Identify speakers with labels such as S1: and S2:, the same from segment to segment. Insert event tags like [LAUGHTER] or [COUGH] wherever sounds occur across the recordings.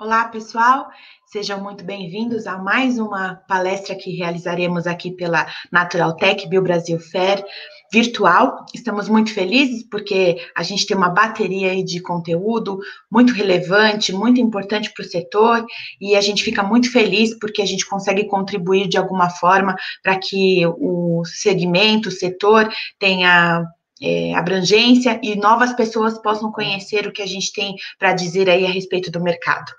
S1: Olá, pessoal. Sejam muito bem-vindos a mais uma palestra que realizaremos aqui pela Natural Tech Bio Brasil Fair virtual. Estamos muito felizes porque a gente tem uma bateria de conteúdo muito relevante, muito importante para o setor e a gente fica muito feliz porque a gente consegue contribuir de alguma forma para que o segmento, o setor tenha é, abrangência e novas pessoas possam conhecer o que a gente tem para dizer aí a respeito do mercado.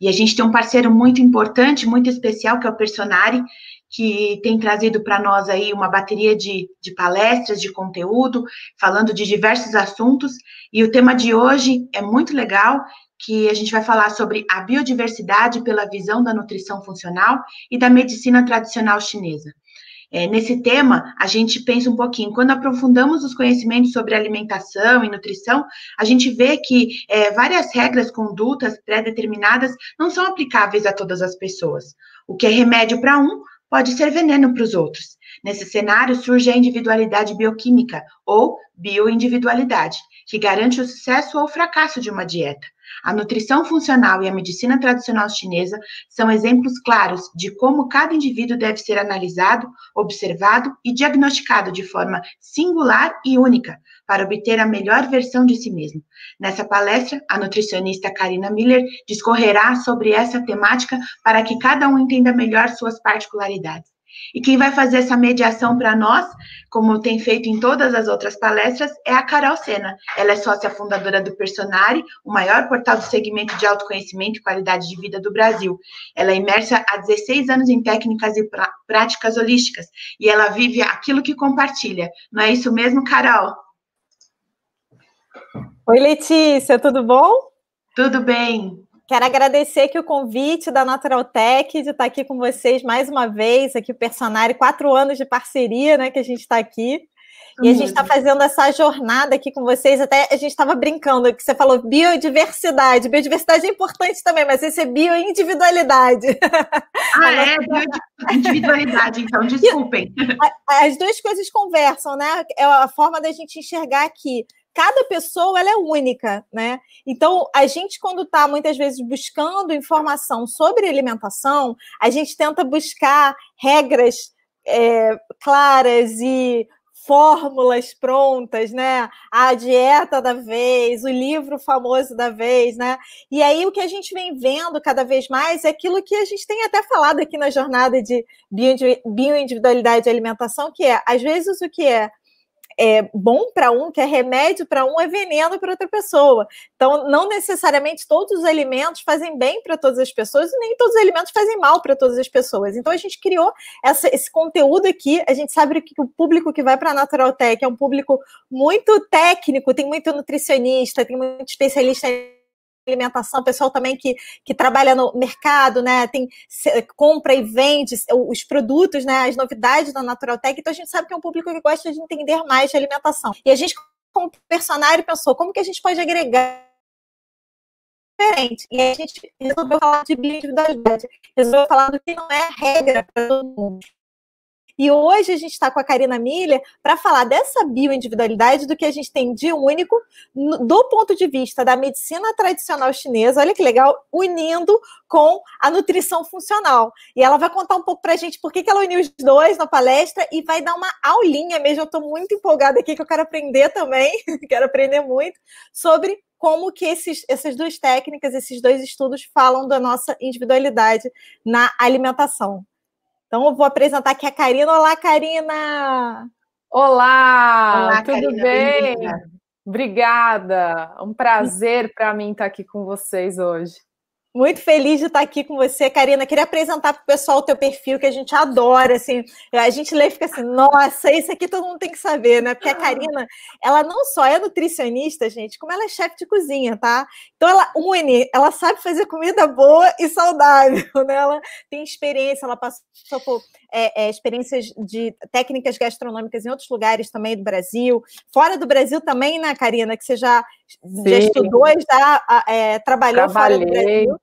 S1: E a gente tem um parceiro muito importante, muito especial, que é o Personari, que tem trazido para nós aí uma bateria de, de palestras, de conteúdo, falando de diversos assuntos. E o tema de hoje é muito legal, que a gente vai falar sobre a biodiversidade pela visão da nutrição funcional e da medicina tradicional chinesa. É, nesse tema, a gente pensa um pouquinho. Quando aprofundamos os conhecimentos sobre alimentação e nutrição, a gente vê que é, várias regras, condutas pré-determinadas não são aplicáveis a todas as pessoas. O que é remédio para um pode ser veneno para os outros. Nesse cenário surge a individualidade bioquímica ou bioindividualidade, que garante o sucesso ou fracasso de uma dieta. A nutrição funcional e a medicina tradicional chinesa são exemplos claros de como cada indivíduo deve ser analisado, observado e diagnosticado de forma singular e única para obter a melhor versão de si mesmo. Nessa palestra, a nutricionista Karina Miller discorrerá sobre essa temática para que cada um entenda melhor suas particularidades. E quem vai fazer essa mediação para nós, como tem feito em todas as outras palestras, é a Carol Sena. Ela é sócia fundadora do Personari, o maior portal do segmento de autoconhecimento e qualidade de vida do Brasil. Ela é imersa há 16 anos em técnicas e práticas holísticas e ela vive aquilo que compartilha. Não é isso mesmo,
S2: Carol? Oi, Letícia, tudo bom? Tudo bem. Quero agradecer aqui o convite da Natural Tech de estar aqui com vocês mais uma vez, aqui o Personário, quatro anos de parceria, né, que a gente está aqui. E a gente está fazendo essa jornada aqui com vocês. Até a gente estava brincando, que você falou biodiversidade. Biodiversidade é importante também, mas esse é bioindividualidade. [LAUGHS] Ah, é? Bioindividualidade, então, [LAUGHS] desculpem. As duas coisas conversam, né? É a forma da gente enxergar aqui cada pessoa ela é única, né? Então, a gente, quando está muitas vezes buscando informação sobre alimentação, a gente tenta buscar regras é, claras e fórmulas prontas, né? A dieta da vez, o livro famoso da vez, né? E aí o que a gente vem vendo cada vez mais é aquilo que a gente tem até falado aqui na jornada de bioindividualidade e alimentação, que é, às vezes, o que é é bom para um, que é remédio para um, é veneno para outra pessoa. Então, não necessariamente todos os alimentos fazem bem para todas as pessoas, e nem todos os alimentos fazem mal para todas as pessoas. Então, a gente criou essa, esse conteúdo aqui. A gente sabe que o público que vai para a Natural Tech é um público muito técnico, tem muito nutricionista, tem muito especialista em alimentação, pessoal também que, que trabalha no mercado, né? Tem se, compra e vende os produtos, né? As novidades da Natural Tech. Então a gente sabe que é um público que gosta de entender mais de alimentação. E a gente, como personário, pensou como que a gente pode agregar diferente. E a gente resolveu falar de bioindividualidade, resolveu falar do que não é regra para todo mundo. E hoje a gente está com a Karina Milha para falar dessa bioindividualidade do que a gente tem de único do ponto de vista da medicina tradicional chinesa, olha que legal, unindo com a nutrição funcional. E ela vai contar um pouco para a gente por que, que ela uniu os dois na palestra e vai dar uma aulinha mesmo. Eu estou muito empolgada aqui que eu quero aprender também, [LAUGHS] quero aprender muito sobre como que esses, essas duas técnicas, esses dois estudos falam da nossa individualidade na alimentação. Então, eu vou apresentar aqui a Karina. Olá, Karina! Olá! Olá tudo Karina, bem? bem
S3: Obrigada! Um prazer para mim estar aqui com vocês
S2: hoje. Muito feliz de estar aqui com você, Karina. Queria apresentar para o pessoal o teu perfil, que a gente adora, assim. A gente lê e fica assim, nossa, isso aqui todo mundo tem que saber, né? Porque a Karina, ela não só é nutricionista, gente, como ela é chefe de cozinha, tá? Então ela une, ela sabe fazer comida boa e saudável, [LAUGHS] né? Ela tem experiência, ela passou por é, é, experiências de técnicas gastronômicas em outros lugares também do Brasil. Fora do Brasil também, né, Karina? Que você já, já estudou e já é, trabalhou Trabalhei. fora do Brasil.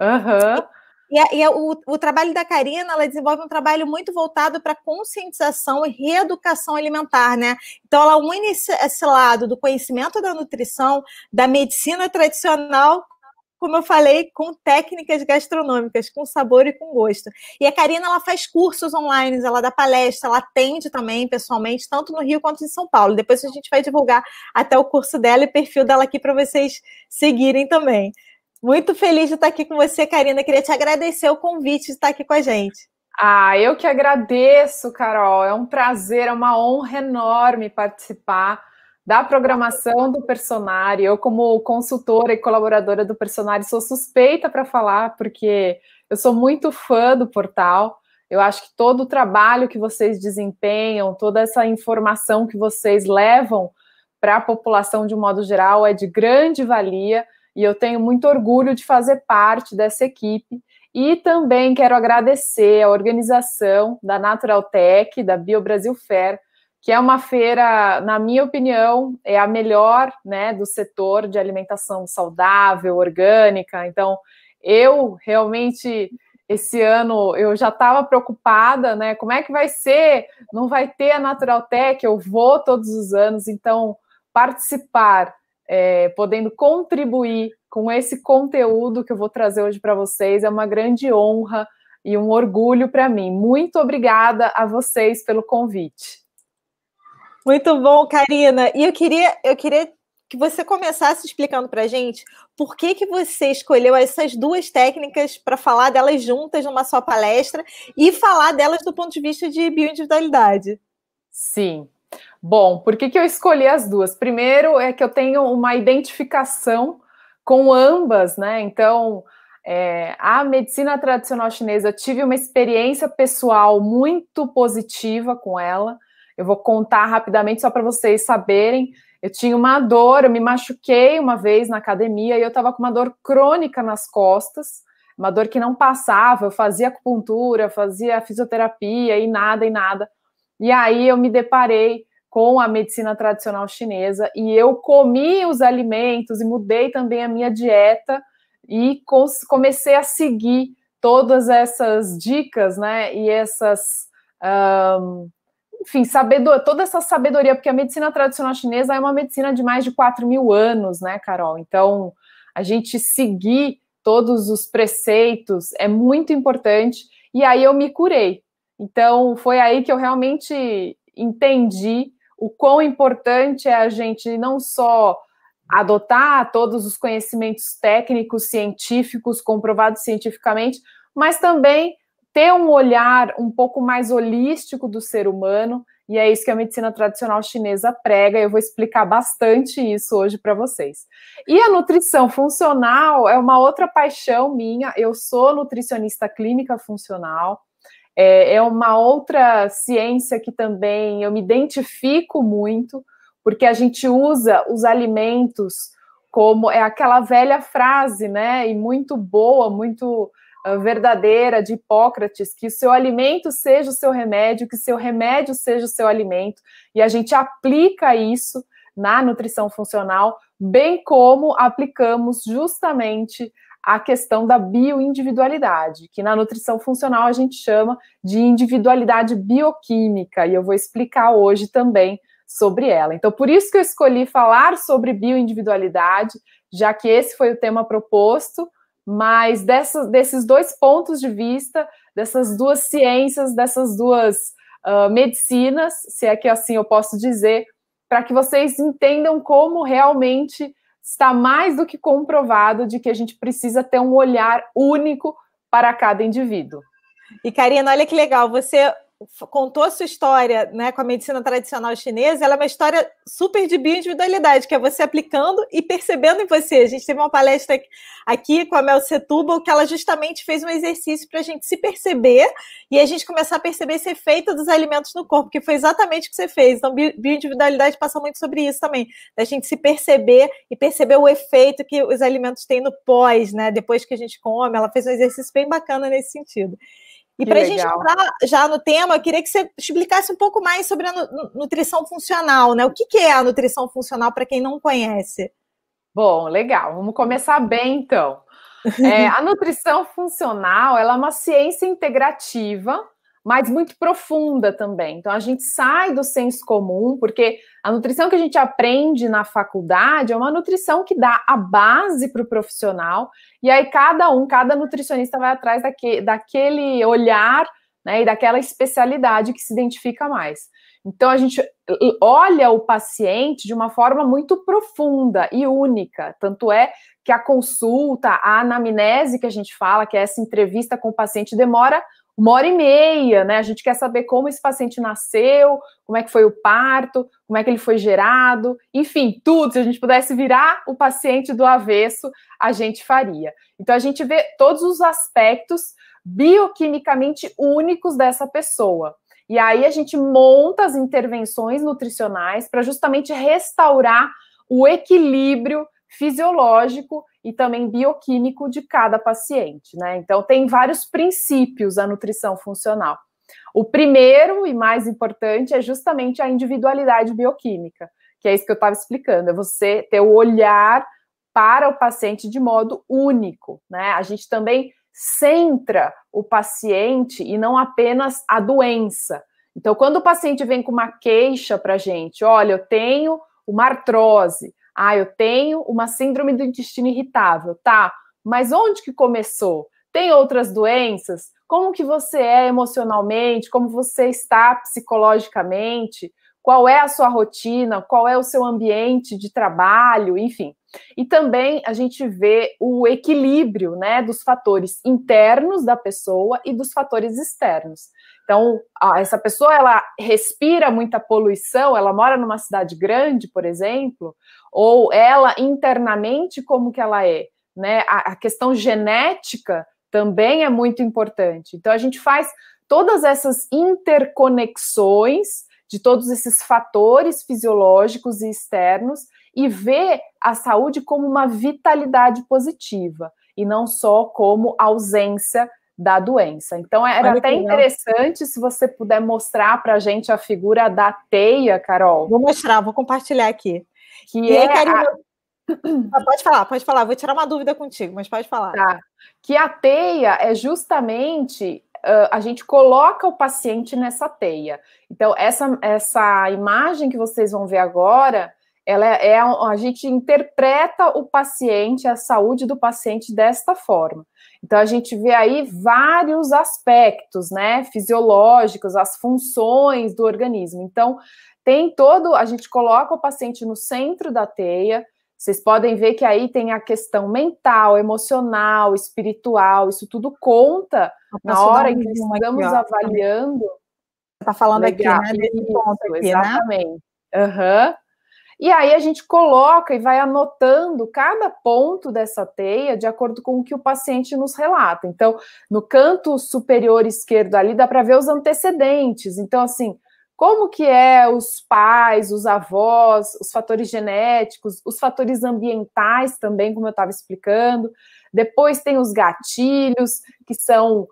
S2: Aham. Uhum. E, é, e é o, o, trabalho da Karina, ela desenvolve um trabalho muito voltado para conscientização e reeducação alimentar, né? Então, ela une esse, esse, lado do conhecimento da nutrição, da medicina tradicional, como eu falei, com técnicas gastronômicas, com sabor e com gosto. E a Karina, ela faz cursos online, ela dá palestra, ela atende também pessoalmente, tanto no Rio quanto em São Paulo. Depois a gente vai divulgar até o curso dela e perfil dela aqui para vocês seguirem também. Muito feliz de estar aqui com você, Karina. Queria te agradecer o convite de estar aqui com a gente.
S3: Ah, eu que agradeço, Carol. É um prazer, é uma honra enorme participar da programação do Personário. Eu, como consultora e colaboradora do Personário, sou suspeita para falar, porque eu sou muito fã do portal. Eu acho que todo o trabalho que vocês desempenham, toda essa informação que vocês levam para a população de um modo geral é de grande valia e eu tenho muito orgulho de fazer parte dessa equipe. E também quero agradecer a organização da Natural Tech, da Bio Brasil Fair, que é uma feira, na minha opinião, é a melhor né, do setor de alimentação saudável, orgânica. Então, eu realmente esse ano eu já estava preocupada, né? Como é que vai ser? Não vai ter a Natural Tech, eu vou todos os anos, então participar é, podendo contribuir com esse conteúdo que eu vou trazer hoje para vocês. É uma grande honra e um orgulho para mim.
S2: Muito obrigada a vocês pelo convite. Muito bom, Karina. E eu queria, eu queria que você começasse explicando para gente por que, que você escolheu essas duas técnicas para falar delas juntas numa só palestra e falar delas do ponto de vista de bioindividualidade. Sim. Bom, por que, que eu
S3: escolhi as duas? Primeiro é que eu tenho uma identificação com ambas, né? Então, é, a medicina tradicional chinesa, tive uma experiência pessoal muito positiva com ela. Eu vou contar rapidamente só para vocês saberem. Eu tinha uma dor, eu me machuquei uma vez na academia e eu estava com uma dor crônica nas costas, uma dor que não passava. Eu fazia acupuntura, fazia fisioterapia e nada e nada. E aí eu me deparei com a medicina tradicional chinesa e eu comi os alimentos e mudei também a minha dieta e comecei a seguir todas essas dicas, né? E essas, um, enfim, sabedoria, toda essa sabedoria, porque a medicina tradicional chinesa é uma medicina de mais de 4 mil anos, né, Carol? Então, a gente seguir todos os preceitos é muito importante. E aí eu me curei. Então, foi aí que eu realmente entendi o quão importante é a gente não só adotar todos os conhecimentos técnicos, científicos, comprovados cientificamente, mas também ter um olhar um pouco mais holístico do ser humano, e é isso que a medicina tradicional chinesa prega. Eu vou explicar bastante isso hoje para vocês. E a nutrição funcional é uma outra paixão minha. Eu sou nutricionista clínica funcional. É, é uma outra ciência que também eu me identifico muito, porque a gente usa os alimentos como é aquela velha frase, né? E muito boa, muito ah, verdadeira de Hipócrates, que o seu alimento seja o seu remédio, que o seu remédio seja o seu alimento, e a gente aplica isso na nutrição funcional, bem como aplicamos justamente a questão da bioindividualidade, que na nutrição funcional a gente chama de individualidade bioquímica, e eu vou explicar hoje também sobre ela. Então, por isso que eu escolhi falar sobre bioindividualidade, já que esse foi o tema proposto, mas dessa, desses dois pontos de vista, dessas duas ciências, dessas duas uh, medicinas, se é que assim eu posso dizer, para que vocês entendam como realmente está mais do que comprovado de que a gente
S2: precisa ter um olhar único para cada indivíduo. E Karina, olha que legal, você contou a sua história né, com a medicina tradicional chinesa, ela é uma história super de bioindividualidade, que é você aplicando e percebendo em você. A gente teve uma palestra aqui com a Mel Setúbal, que ela justamente fez um exercício para a gente se perceber e a gente começar a perceber esse efeito dos alimentos no corpo, que foi exatamente o que você fez. Então, bioindividualidade passa muito sobre isso também, da gente se perceber e perceber o efeito que os alimentos têm no pós, né? Depois que a gente come, ela fez um exercício bem bacana nesse sentido. E para a gente entrar já no tema, eu queria que você explicasse um pouco mais sobre a nutrição funcional, né? O que, que é a nutrição funcional para quem não conhece? Bom, legal. Vamos começar bem então.
S3: [LAUGHS] É, a nutrição funcional ela é uma ciência integrativa mas muito profunda também. Então a gente sai do senso comum, porque a nutrição que a gente aprende na faculdade é uma nutrição que dá a base para o profissional, e aí cada um, cada nutricionista vai atrás daque, daquele olhar né, e daquela especialidade que se identifica mais. Então a gente eh, olha o paciente de uma forma muito profunda e única. Tanto é que a consulta, a anamnese que a gente fala, que é essa entrevista com o paciente, demora uma hora e meia, né? A gente quer saber como esse paciente nasceu, como é que foi o parto, como é que ele foi gerado, enfim, tudo. Se a gente pudesse virar o paciente do avesso, a gente faria. Então a gente vê todos os aspectos bioquimicamente únicos dessa pessoa. E aí a gente monta as intervenções nutricionais para justamente restaurar o equilíbrio fisiológico e também bioquímico de cada paciente, né? Então tem vários princípios a nutrição funcional. O primeiro e mais importante é justamente a individualidade bioquímica, que é isso que eu estava explicando, é você ter o olhar para o paciente de modo único, né? A gente também centra o paciente e não apenas a doença. Então, quando o paciente vem com uma queixa para a gente, olha, eu tenho uma artrose, ah, eu tenho uma síndrome do intestino irritável, tá? Mas onde que começou? Tem outras doenças? Como que você é emocionalmente? Como você está psicologicamente? qual é a sua rotina, qual é o seu ambiente de trabalho, enfim. E também a gente vê o equilíbrio né, dos fatores internos da pessoa e dos fatores externos. Então, essa pessoa ela respira muita poluição, ela mora numa cidade grande, por exemplo, ou ela internamente como que ela é, né? A, questão genética também é muito importante. Então a gente faz todas essas interconexões de todos esses fatores fisiológicos e externos e ver a saúde como uma vitalidade positiva e não só como ausência da doença. Então era até interessante se você puder mostrar para a gente a figura da teia, Carol. Vou mostrar, vou compartilhar
S2: aqui. Que e é aí, Karina, a... Ah, pode falar, pode falar. Vou tirar uma dúvida contigo, mas pode falar. Tá. Que a teia é justamente uh, a gente coloca o
S3: paciente nessa teia. Então, essa, essa imagem que vocês vão ver agora, ela é, é a gente interpreta o paciente, a saúde do paciente desta forma. Então, a gente vê aí vários aspectos, né, fisiológicos, as funções do organismo. Então, tem todo, a gente coloca o paciente no centro da teia, vocês podem ver que aí tem a questão mental, emocional, espiritual, isso tudo conta na hora em que estamos aqui, avaliando. Você
S2: está falando legal, né, aqui, né? Desse ponto aqui, exatamente.
S3: Né? Uhum. E aí a gente coloca e vai anotando cada ponto dessa teia de acordo com o que o paciente nos relata. Então, no canto superior esquerdo ali dá para ver os antecedentes. Então, assim, como que é os pais, os avós, os fatores genéticos, os fatores ambientais também, como eu estava explicando. Depois tem os gatilhos, que são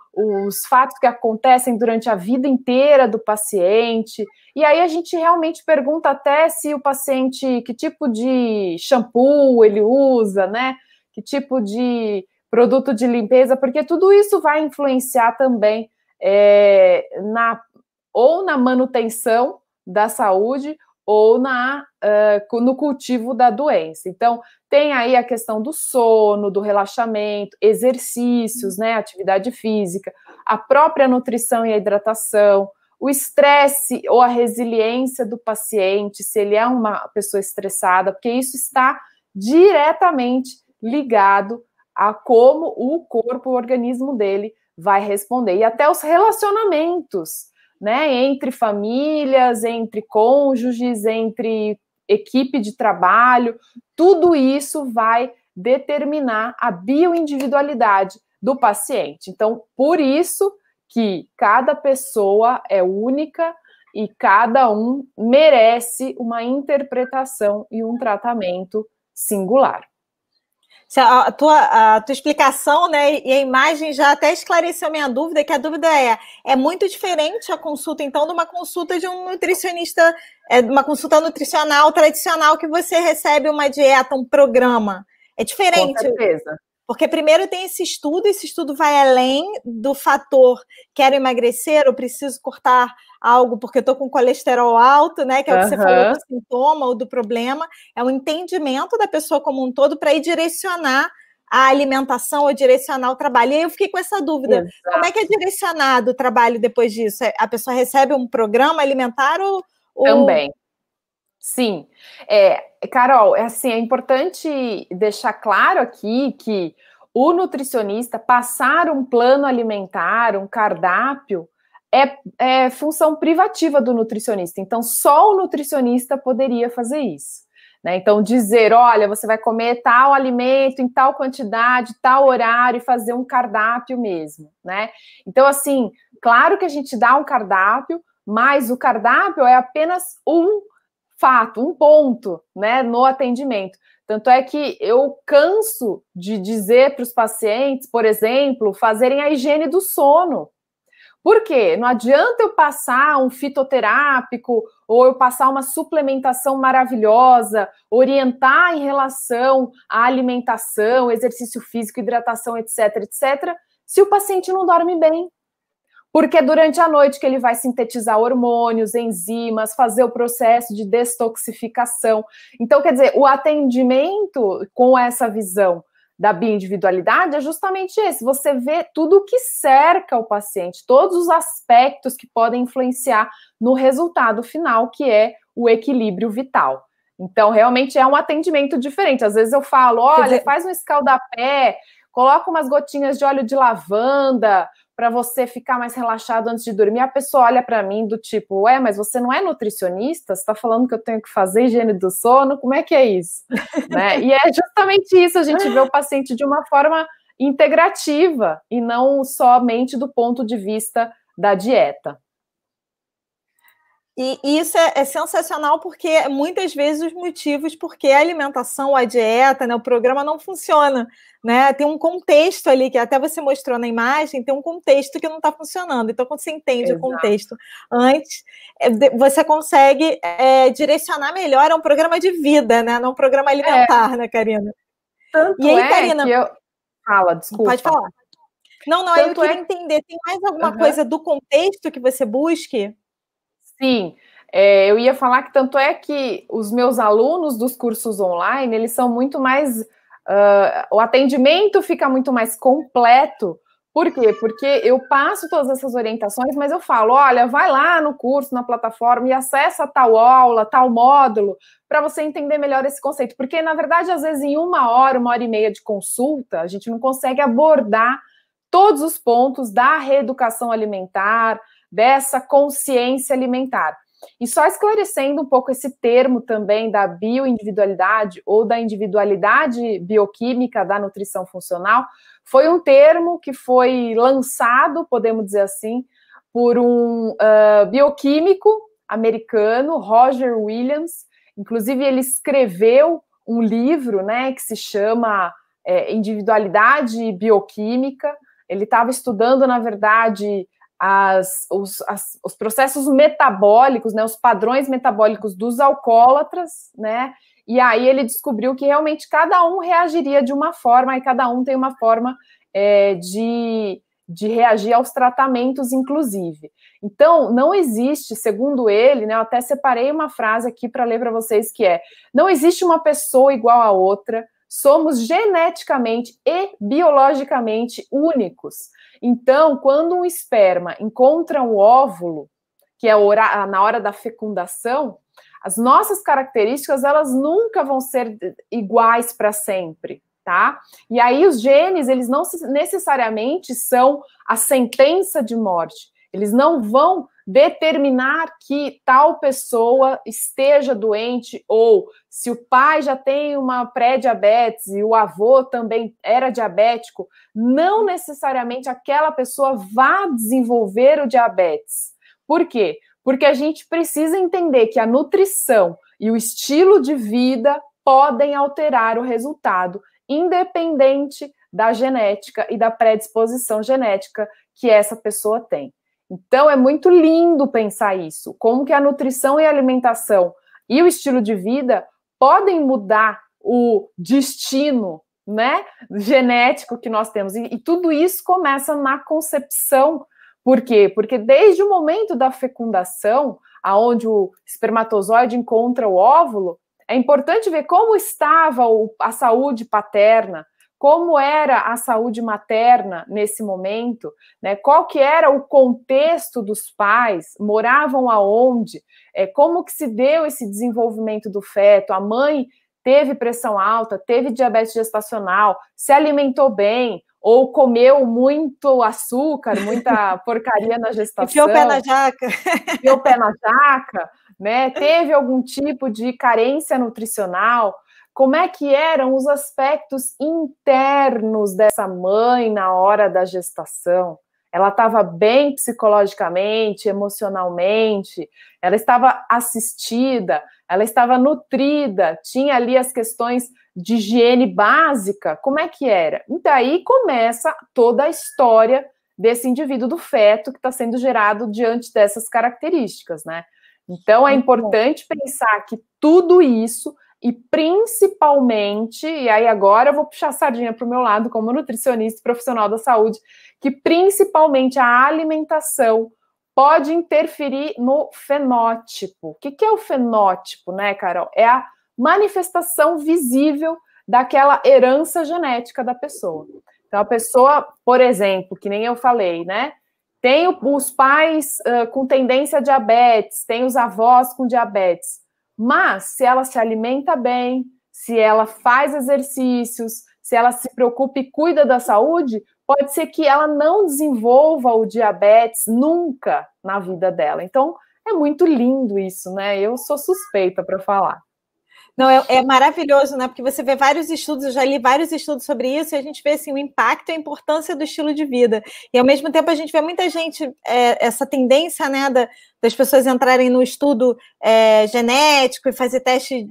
S3: os fatos que acontecem durante a vida inteira do paciente. E aí a gente realmente pergunta até se o paciente, que tipo de shampoo ele usa, né? Que tipo de produto de limpeza, porque tudo isso vai influenciar também é, na ou na manutenção da saúde ou na, uh, no cultivo da doença. Então, tem aí a questão do sono, do relaxamento, exercícios, uhum. né, atividade física, a própria nutrição e a hidratação, o estresse ou a resiliência do paciente, se ele é uma pessoa estressada, porque isso está diretamente ligado a como o corpo, o organismo dele vai responder. E até os relacionamentos né, entre famílias, entre cônjuges, entre equipe de trabalho, tudo isso vai determinar a bioindividualidade do paciente. Então, por isso que cada pessoa é única e cada um merece uma interpretação
S2: e um tratamento singular. A tua, a tua explicação né, e a imagem já até esclareceu minha dúvida, que a dúvida é, é muito diferente a consulta, então, de uma consulta de um nutricionista, é, uma consulta nutricional tradicional que você recebe uma dieta, um programa. É diferente. Com certeza. Porque primeiro tem esse estudo, esse estudo vai além do fator quero emagrecer, eu preciso cortar algo porque eu estou com colesterol alto, né? Que é o que uhum. você falou do sintoma ou do problema. É um entendimento da pessoa como um todo para ir direcionar a alimentação ou direcionar o trabalho. E aí eu fiquei com essa dúvida: Exato. como é que é direcionado o trabalho depois disso? É, a pessoa recebe um programa alimentar ou. ou... Também. Sim.
S3: É, Carol, é assim, é importante deixar claro aqui que o nutricionista passar um plano alimentar, um cardápio, é, é função privativa do nutricionista. Então, só o nutricionista poderia fazer isso. Né? Então, dizer, olha, você vai comer tal alimento em tal quantidade, tal horário, e fazer um cardápio mesmo, né? Então, assim, claro que a gente dá um cardápio, mas o cardápio é apenas um fato, um ponto, né, no atendimento. Tanto é que eu canso de dizer para os pacientes, por exemplo, fazerem a higiene do sono, por quê? Não adianta eu passar um fitoterápico ou eu passar uma suplementação maravilhosa, orientar em relação à alimentação, exercício físico, hidratação, etc, etc, se o paciente não dorme bem. Porque é durante a noite que ele vai sintetizar hormônios, enzimas, fazer o processo de detoxificação. Então, quer dizer, o atendimento com essa visão da bioindividualidade é justamente esse: você vê tudo o que cerca o paciente, todos os aspectos que podem influenciar no resultado final, que é o equilíbrio vital. Então, realmente é um atendimento diferente. Às vezes eu falo: olha, dizer... faz um escaldapé, coloca umas gotinhas de óleo de lavanda, para você ficar mais relaxado antes de dormir. A pessoa olha para mim do tipo, ué, mas você não é nutricionista? Você está falando que eu tenho que fazer higiene do sono? Como é que é isso? [LAUGHS] né? E é justamente isso, a gente vê o paciente de uma forma integrativa e não somente do ponto de vista da dieta.
S2: E, isso é, é, sensacional porque muitas vezes os motivos porque a alimentação, a dieta, né, o programa não funciona, né? Tem um contexto ali que até você mostrou na imagem, tem um contexto que não está funcionando. Então, quando você entende Exato. o contexto antes, é, você consegue é, direcionar melhor a é um programa de vida, né? Não é um programa alimentar, é. né, Karina? Tanto e aí, é Karina, que eu... fala, desculpa. Pode falar. Não, não, Tanto eu queria entender. Tem mais alguma uhum. coisa do contexto que você
S3: busque? Sim, é, eu ia falar que tanto é que os meus alunos dos cursos online, eles são muito mais. Uh, o atendimento fica muito mais completo. Por quê? Porque eu passo todas essas orientações, mas eu falo: olha, vai lá no curso, na plataforma e acessa tal aula, tal módulo, para você entender melhor esse conceito. Porque, na verdade, às vezes, em uma hora, uma hora e meia de consulta, a gente não consegue abordar todos os pontos da reeducação alimentar, dessa consciência alimentar. E só esclarecendo um pouco esse termo também da bioindividualidade ou da individualidade bioquímica da nutrição funcional, foi um termo que foi lançado, podemos dizer assim, por um uh, bioquímico americano, Roger Williams. Inclusive, ele escreveu um livro né, que se chama é, Individualidade Bioquímica. Ele estava estudando, na verdade, as, os, as, os processos metabólicos, né, os padrões metabólicos dos alcoólatras, né? E aí ele descobriu que realmente cada um reagiria de uma forma, e cada um tem uma forma é, de, de reagir aos tratamentos, inclusive. Então, não existe, segundo ele, né, eu até separei uma frase aqui para ler para vocês que é: não existe uma pessoa igual a outra, somos geneticamente e biologicamente únicos. Então, quando um esperma encontra um óvulo, que é na hora da fecundação, as nossas características elas nunca vão ser iguais para sempre, tá? E aí os genes eles não necessariamente são a sentença de morte. Eles não vão determinar que tal pessoa esteja doente ou se o pai já tem uma pré-diabetes e o avô também era diabético, não necessariamente aquela pessoa vá desenvolver o diabetes. Por quê? Porque a gente precisa entender que a nutrição e o estilo de vida podem alterar o resultado, independente da genética e da predisposição genética que essa pessoa tem. Então é muito lindo pensar isso, como que a nutrição e a alimentação e o estilo de vida podem mudar o destino, né, genético que nós temos. E, e tudo isso começa na concepção. Por quê? Porque desde o momento da fecundação, aonde o espermatozoide encontra o óvulo, é importante ver como estava a saúde paterna, como era a saúde materna nesse momento, né? qual que era o contexto dos pais, moravam aonde, é, como que se deu esse desenvolvimento do feto, a mãe teve pressão alta, teve diabetes gestacional, se alimentou bem, ou comeu muito açúcar, muita [LAUGHS] porcaria na gestação. Enfiou o pé na jaca. Enfiou o pé na jaca, né? Teve algum tipo de carência nutricional como é que eram os aspectos internos dessa mãe na hora da gestação. Ela estava bem psicologicamente, emocionalmente, ela estava assistida, ela estava nutrida, tinha ali as questões de higiene básica, como é que era? Então daí começa toda a história desse indivíduo do feto que está sendo gerado diante dessas características, né? Então é importante pensar que tudo isso e principalmente, e aí agora eu vou puxar a sardinha para o meu lado como nutricionista e profissional da saúde, que principalmente a alimentação pode interferir no fenótipo. O que, que é o fenótipo, né, Carol? É a manifestação visível daquela herança genética da pessoa. Então, a pessoa, por exemplo, que nem eu falei, né? Tem os pais uh, com tendência a diabetes, tem os avós com diabetes mas se ela se alimenta bem, se ela faz exercícios, se ela se preocupa e cuida da saúde, pode ser que ela não desenvolva o diabetes nunca na vida
S2: dela. Então, é muito lindo isso, né? Eu sou suspeita para falar. Não, é, é, maravilhoso, né? Porque você vê vários estudos, eu já li vários estudos sobre isso, e a gente vê assim, o impacto e a importância do estilo de vida. E ao mesmo tempo a gente vê muita gente, é, essa tendência né, da, das pessoas entrarem no estudo é, genético e fazer teste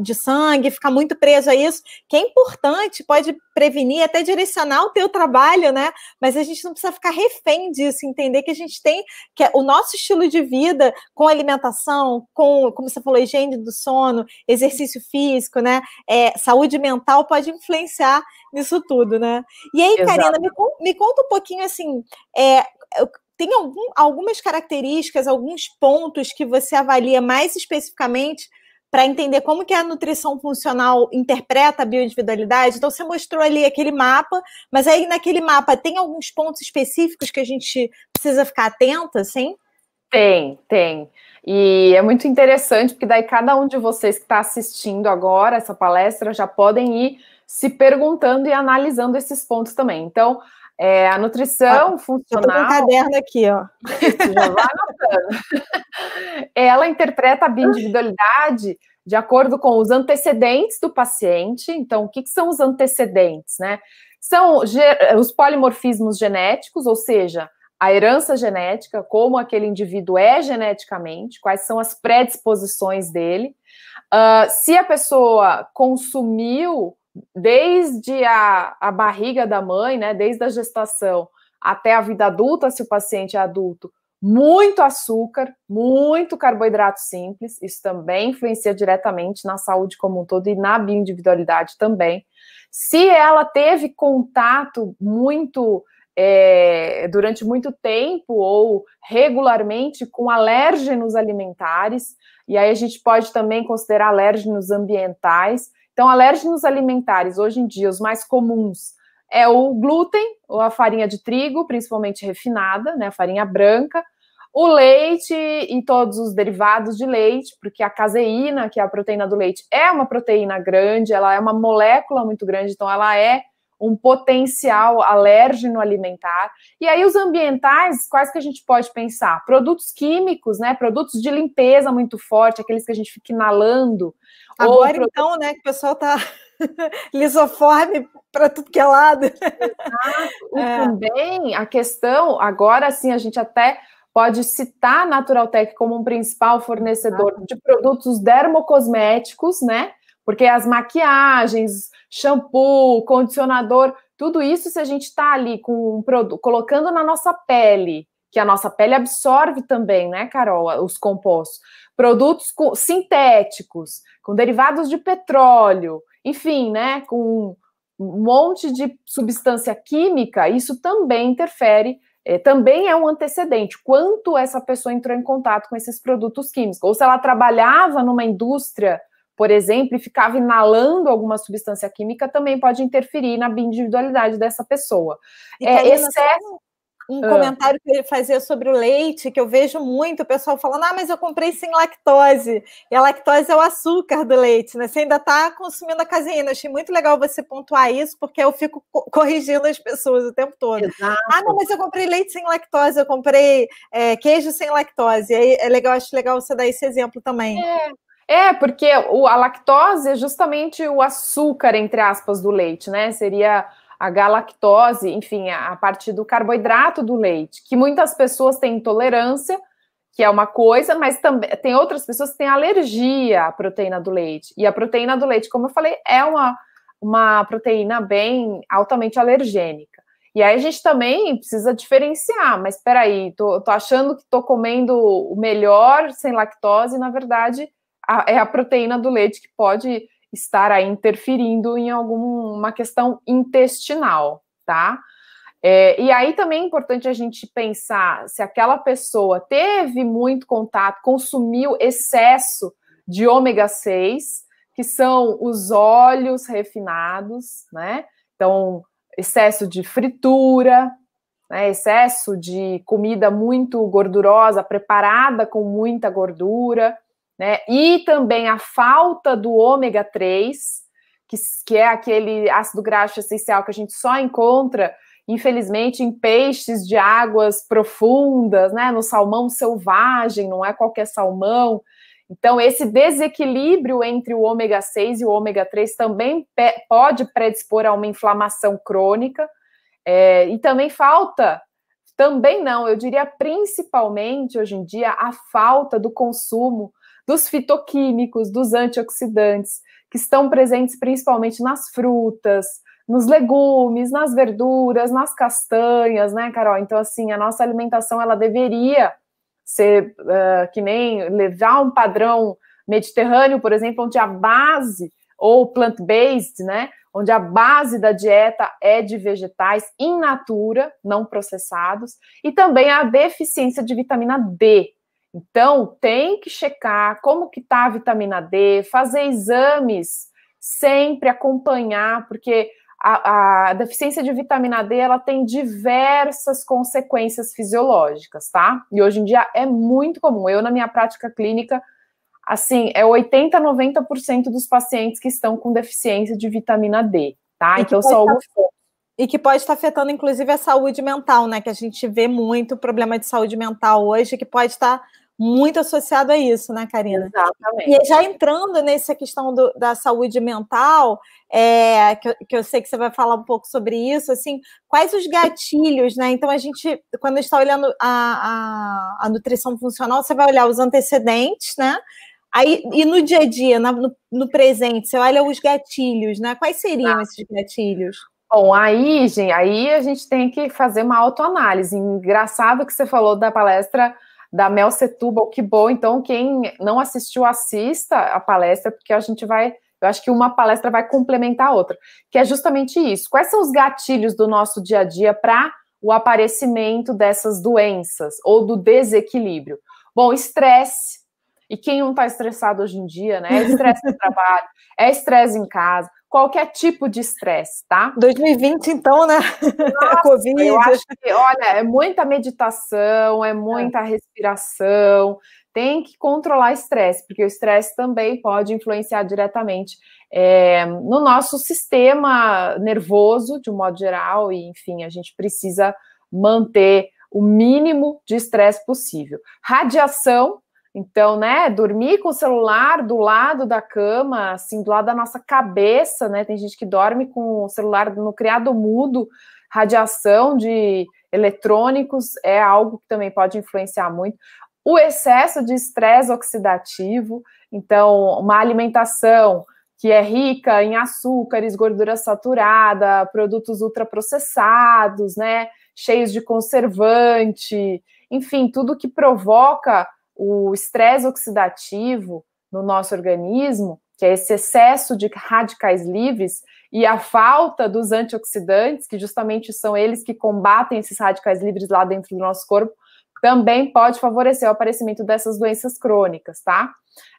S2: de sangue, ficar muito preso a isso, que é importante, pode prevenir, até direcionar o teu trabalho, né? Mas a gente não precisa ficar refém disso, entender que a gente tem que é, o nosso estilo de vida com alimentação, com, como você falou, higiene do sono, exercício exercício físico, né? É, saúde mental pode influenciar nisso tudo, né? E aí, Exato. Karina, me, me, conta um pouquinho assim. É, tem algum, algumas características, alguns pontos que você avalia mais especificamente para entender como que a nutrição funcional interpreta a bioindividualidade. Então você mostrou ali aquele mapa, mas aí naquele mapa tem alguns pontos específicos que a gente precisa ficar atenta, sim? Tem, tem. E é muito interessante, porque daí cada um de vocês que está assistindo
S3: agora essa palestra já podem ir se perguntando e analisando esses pontos também. Então, é, a nutrição ah, funcional. um caderno aqui, ó. já vai anotando. [LAUGHS] Ela interpreta a bioindividualidade de acordo com os antecedentes do paciente. Então, o que, que são os antecedentes, né? São os polimorfismos genéticos, ou seja, a herança genética, como aquele indivíduo é geneticamente, quais são as predisposições dele, uh, se a pessoa consumiu desde a, a barriga da mãe, né, desde a gestação até a vida adulta, se o paciente é adulto, muito açúcar, muito carboidrato simples, isso também influencia diretamente na saúde como um todo e na bioindividualidade também. Se ela teve contato muito é, durante muito tempo ou regularmente com alérgenos alimentares, e aí a gente pode também considerar alérgenos ambientais. Então, alérgenos alimentares, hoje em dia, os mais comuns é o glúten, ou a farinha de trigo, principalmente refinada, né, a farinha branca, o leite e todos os derivados de leite, porque a caseína, que é a proteína do leite, é uma proteína grande, ela é uma molécula muito grande, então ela é um potencial alérgeno alimentar. E aí os ambientais, quais que a gente pode pensar? Produtos químicos, né? Produtos de limpeza muito forte, aqueles que a gente fica inalando. Agora produtos... então, né, que o pessoal tá [LAUGHS] lisoforme para tudo que é lado. Exato. É. E também a questão, agora sim, a gente até pode citar a Naturaltech como um principal fornecedor ah. de produtos dermocosméticos, né? Porque as maquiagens, shampoo, condicionador, tudo isso se a gente está ali com um produto, colocando na nossa pele, que a nossa pele absorve também, né, Carol, os compostos, produtos sintéticos, com derivados de petróleo, enfim, né, com um monte de substância química, isso também interfere é, também é um antecedente. Quanto essa pessoa entrou em contato com esses produtos químicos? Ou se ela trabalhava numa indústria por exemplo, e ficava inalando alguma substância química, também pode interferir na individualidade dessa pessoa.
S1: E, é, Carina, excesso
S2: um ah. comentário que ele fazia sobre o leite, que eu vejo muito o pessoal falando: ah, mas eu comprei sem lactose. E a lactose é o açúcar do leite, né? Você ainda está consumindo a caseína. Achei muito legal você pontuar isso, porque eu fico corrigindo as pessoas o tempo todo. Exato. Ah, não, mas eu comprei leite sem lactose, eu comprei é, queijo sem lactose. E aí é legal, acho legal você dar esse exemplo também. É, é, porque o, a lactose
S3: é justamente o açúcar, entre aspas, do leite, né? Seria a galactose, enfim, a, a parte do carboidrato do leite, que muitas pessoas têm intolerância, que é uma coisa, mas também tem outras pessoas que têm alergia à proteína do leite. E a proteína do leite, como eu falei, é uma, uma proteína bem altamente alergênica. E aí a gente também precisa diferenciar, mas peraí, tô, tô achando que tô comendo o melhor sem lactose, e na verdade a, é a proteína do leite que pode estar aí interferindo em alguma questão intestinal, tá? É, e aí também é importante a gente pensar se aquela pessoa teve muito contato, consumiu excesso de ômega 6, que são os óleos refinados, né? Então, excesso de fritura, né? excesso de comida muito gordurosa, preparada com muita gordura. Né? E também a falta do ômega 3, que, que é aquele ácido graxo essencial que a gente só encontra, infelizmente, em peixes de águas profundas, né? no salmão selvagem, não é qualquer salmão. Então, esse desequilíbrio entre o ômega 6 e o ômega 3 também pode predispor a uma inflamação crônica. É, e também falta, também não, eu diria principalmente hoje em dia, a falta do consumo dos fitoquímicos, dos antioxidantes, que estão presentes principalmente nas frutas, nos legumes, nas verduras, nas castanhas, né, Carol? Então, assim, a nossa alimentação, ela deveria ser uh, que nem levar um padrão mediterrâneo, por exemplo, onde a base, ou plant-based, né, onde a base da dieta é de vegetais in natura, não processados, e também a deficiência de vitamina D, então, tem que checar como que está a vitamina D, fazer exames sempre, acompanhar, porque a, a, deficiência de vitamina D ela tem diversas consequências fisiológicas, tá? E hoje em dia é muito comum. Eu, na minha prática clínica, assim, é 80%, 90% dos pacientes
S2: que estão com deficiência de vitamina D, tá? E então, só tá o... E que pode estar tá afetando, inclusive, a saúde mental, né? Que a gente vê muito problema de saúde mental hoje, que pode estar tá muito associado a isso, né, Karina? Exatamente. E já entrando nessa questão do, da saúde mental, é, que, eu, que, eu, sei que você vai falar um pouco sobre isso, assim, quais os gatilhos, né? Então, a gente, quando está olhando a, a, a, nutrição funcional, você vai olhar os antecedentes, né? Aí, e no dia a dia, na, no, no, presente, você olha os gatilhos, né? Quais seriam ah. esses gatilhos? Bom, aí, gente, aí
S3: a gente tem que fazer uma autoanálise. Engraçado que você falou da palestra da Mel Setúbal, que bom. Então, quem não assistiu, assista a palestra, porque a gente vai. Eu acho que uma palestra vai complementar a outra, que é justamente isso. Quais são os gatilhos do nosso dia a dia para o aparecimento dessas doenças ou do desequilíbrio? Bom, estresse. E quem não está estressado hoje em dia, né? É estresse no [LAUGHS] trabalho, é estresse em casa, qualquer tipo de estresse, tá? 2020, então, né? [LAUGHS]
S2: Nossa, Covid. Eu acho
S3: que, olha, é muita meditação, é muita é. respiração, tem que controlar estresse, porque o estresse também pode influenciar diretamente é, no nosso sistema nervoso, de um modo geral, e enfim, a gente precisa manter o mínimo de estresse possível. Radiação então, né, dormir com o celular do lado da cama, assim, do lado da nossa cabeça, né? Tem gente que dorme com o celular no criado mudo, radiação de eletrônicos é algo que também pode influenciar muito. O excesso de estresse oxidativo, então, uma alimentação que é rica em açúcares, gordura saturada, produtos ultraprocessados, né, cheios de conservante, enfim, tudo que provoca o estresse oxidativo no nosso organismo, que é esse excesso de radicais livres e a falta dos antioxidantes, que justamente são eles que combatem esses radicais livres lá dentro do nosso corpo, também pode favorecer o aparecimento
S2: dessas doenças crônicas, tá?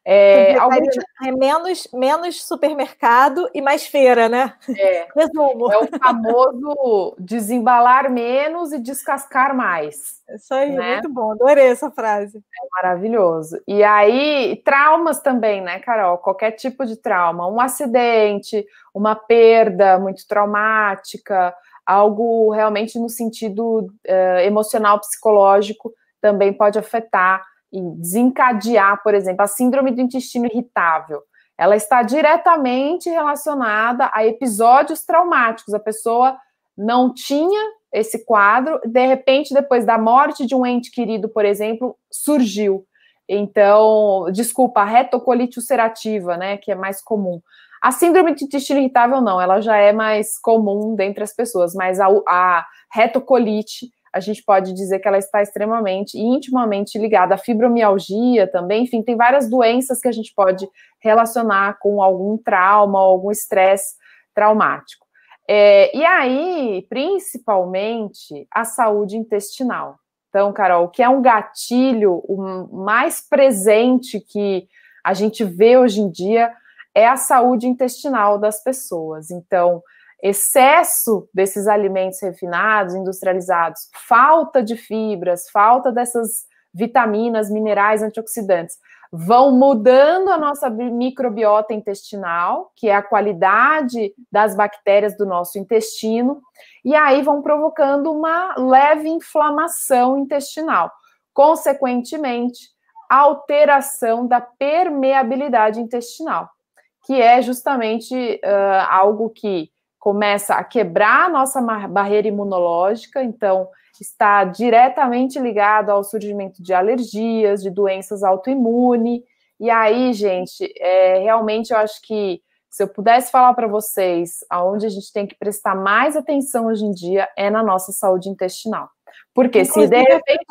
S2: É, tipo é menos, menos supermercado e mais feira, né? É. [LAUGHS] Resumo. É o famoso
S3: desembalar menos e descascar mais. Isso aí, né? muito bom. Adorei essa frase. É maravilhoso. E aí, traumas também, né, Carol? Qualquer tipo de trauma. Um acidente, uma perda muito traumática, algo realmente no sentido uh, emocional, psicológico, também pode afetar e desencadear, por exemplo, a síndrome do intestino irritável. Ela está diretamente relacionada a episódios traumáticos. A pessoa não tinha esse quadro, de repente, depois da morte de um ente querido, por exemplo, surgiu. Então, desculpa, a retocolite ulcerativa, né, que é mais comum. A síndrome de intestino irritável, não, ela já é mais comum dentre as pessoas, mas a, a retocolite, a gente pode dizer que ela está extremamente e intimamente ligada à fibromialgia também, enfim, tem várias doenças que a gente pode relacionar com algum trauma, algum estresse traumático. É, e aí, principalmente, a saúde intestinal. Então, Carol, o que é um gatilho o mais presente que a gente vê hoje em dia é a saúde intestinal das pessoas. Então, excesso desses alimentos refinados, industrializados, falta de fibras, falta dessas vitaminas, minerais, antioxidantes, vão mudando a nossa microbiota intestinal, que é a qualidade das bactérias do nosso intestino, e aí vão provocando uma leve inflamação intestinal. Consequentemente, alteração da permeabilidade intestinal que é justamente uh, algo que começa a quebrar a nossa barreira imunológica, então está diretamente ligado ao surgimento de alergias, de doenças autoimunes. E aí, gente, é, realmente eu acho que se eu pudesse falar para vocês aonde a gente tem que prestar mais atenção hoje em dia é na nossa saúde intestinal. Porque inclusive se de é
S2: repente.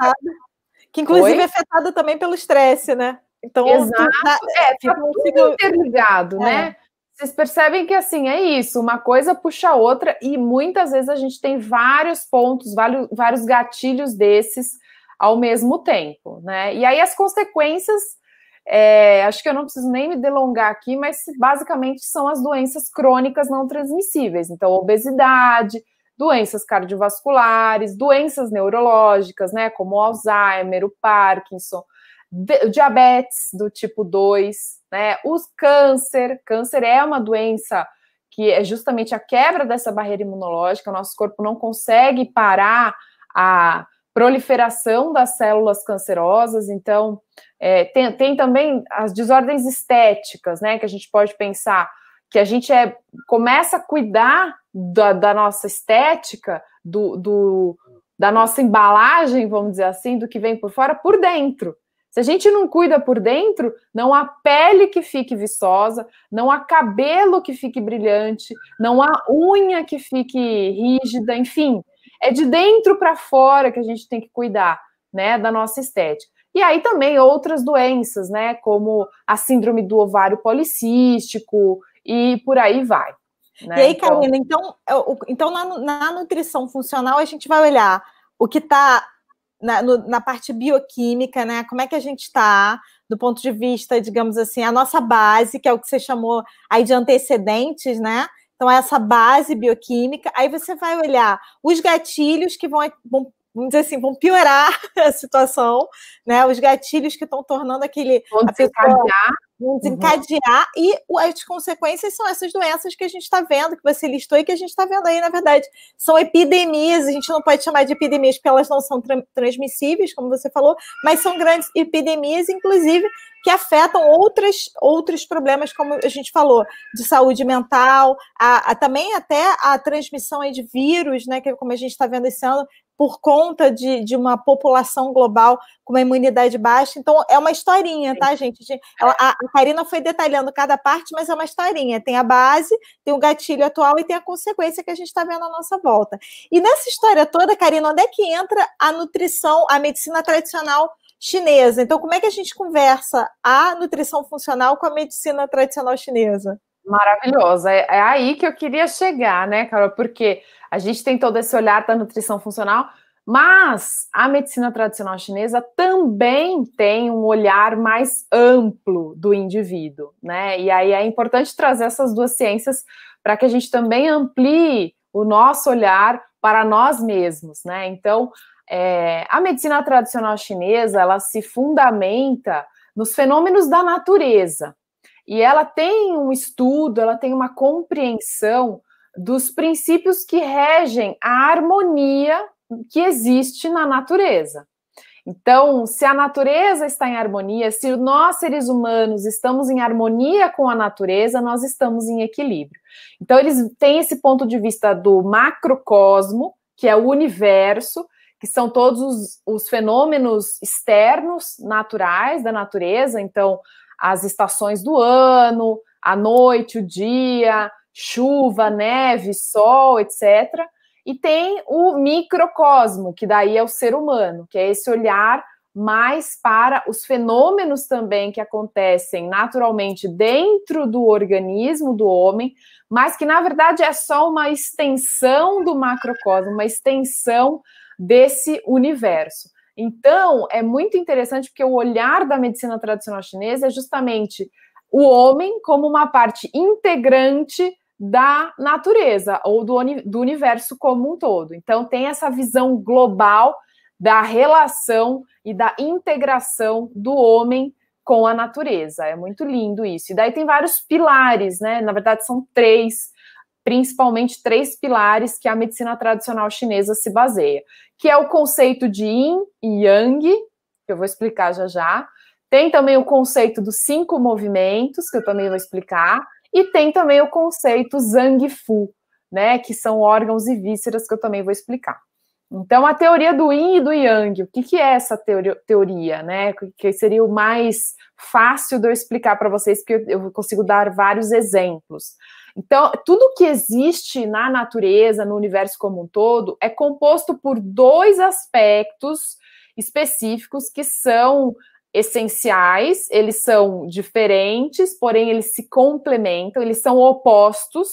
S2: que inclusive Oi? é afetada também pelo estresse, né? Então, Exato. É, eh, tá, é, tá tudo consigo... interligado, é. né?
S3: Vocês percebem que assim é isso, uma coisa puxa a outra, e muitas vezes a gente tem vários pontos, vários gatilhos desses ao mesmo tempo, né? E aí as consequências, é, acho que eu não preciso nem me delongar aqui, mas basicamente são as doenças crônicas não transmissíveis, então obesidade, doenças cardiovasculares, doenças neurológicas, né? Como Alzheimer, o Parkinson diabetes do tipo 2, né? Os câncer, câncer é uma doença que é justamente a quebra dessa barreira imunológica, o nosso corpo não consegue parar a proliferação das células cancerosas, então é, tem, tem também as desordens estéticas, né? Que a gente pode pensar que a gente é, começa a cuidar da, da nossa estética, do, do, da nossa embalagem, vamos dizer assim, do que vem por fora, por dentro. Se a gente não cuida por dentro, não há pele que fique viçosa, não há cabelo que fique brilhante, não há unha que fique rígida, enfim. É de dentro para fora que a gente tem que cuidar, né, da nossa estética. E aí também outras doenças, né, como a síndrome do ovário policístico
S2: e por aí vai. Né? E aí, então Karina, então, então, então na, na nutrição funcional a gente vai olhar o que está na, no, na parte bioquímica, né? Como é que a gente está do ponto de vista, digamos assim, a nossa base, que é o que você chamou aí de antecedentes, né? Então, é essa base bioquímica, aí você vai olhar os gatilhos que vão, vão vamos dizer assim, vão piorar [LAUGHS] a situação, né? Os gatilhos que estão tornando aquele. Vão desencadear, pessoa... Vão desencadear uhum. e as consequências são essas doenças que a gente está vendo, que você listou e que a gente está vendo aí, na verdade. São epidemias, a gente não pode chamar de epidemias porque elas não são tra transmissíveis, como você falou, mas são grandes epidemias, inclusive, que afetam outras, outros problemas, como a gente falou, de saúde mental, a, a também até a transmissão de vírus, né, que é como a gente está vendo esse ano, por conta de, de uma população global com uma imunidade baixa. Então, é uma historinha, tá, gente? a, a Karina foi detalhando cada parte, mas é uma historinha. Tem a base, tem o gatilho atual e tem a consequência que a gente está vendo à nossa volta. E nessa história toda, Karina, onde é que entra a nutrição, a medicina tradicional chinesa? Então, como é que a gente conversa a nutrição funcional com a medicina tradicional chinesa?
S3: Maravilhosa. É, é, aí que eu queria chegar, né, Carol? Porque a gente tem todo esse olhar da nutrição funcional, mas a medicina tradicional chinesa também tem um olhar mais amplo do indivíduo, né? E aí é importante trazer essas duas ciências para que a gente também amplie o nosso olhar para nós mesmos, né? Então, é, a medicina tradicional chinesa ela se fundamenta nos fenômenos da natureza, e ela tem um estudo, ela tem uma compreensão dos princípios que regem a harmonia que existe na natureza. Então, se a natureza está em harmonia, se nós seres humanos estamos em harmonia com a natureza, nós estamos em equilíbrio. Então, eles têm esse ponto de vista do macrocosmo, que é o universo, que são todos os, os fenômenos externos, naturais da natureza. Então, as estações do ano, a noite, o dia, chuva, neve, sol, etc. E tem o microcosmo, que daí é o ser humano, que é esse olhar mais para os fenômenos também que acontecem naturalmente dentro do organismo do homem, mas que na verdade é só uma extensão do macrocosmo, uma extensão desse universo. Então, é muito interessante porque o olhar da medicina tradicional chinesa é justamente o homem como uma parte integrante da natureza ou do, do universo como um todo. Então, tem essa visão global da relação e da integração do homem com a natureza. É muito lindo isso. E daí tem vários pilares, né? Na verdade, são três principalmente três pilares que a medicina tradicional chinesa se baseia, que é o conceito de yin e yang, que eu vou explicar já já. Tem também o conceito dos cinco movimentos, que eu também vou explicar, e tem também o conceito zhang fu, né, que são órgãos e vísceras que eu também vou explicar. Então, a teoria do yin e do yang, o que, que é essa teoria, né? Que seria o mais fácil de eu explicar para vocês, porque eu consigo dar vários exemplos. Então, tudo que existe na natureza, no universo como um todo, é composto por dois aspectos específicos que são essenciais, eles são diferentes, porém eles se complementam, eles são opostos,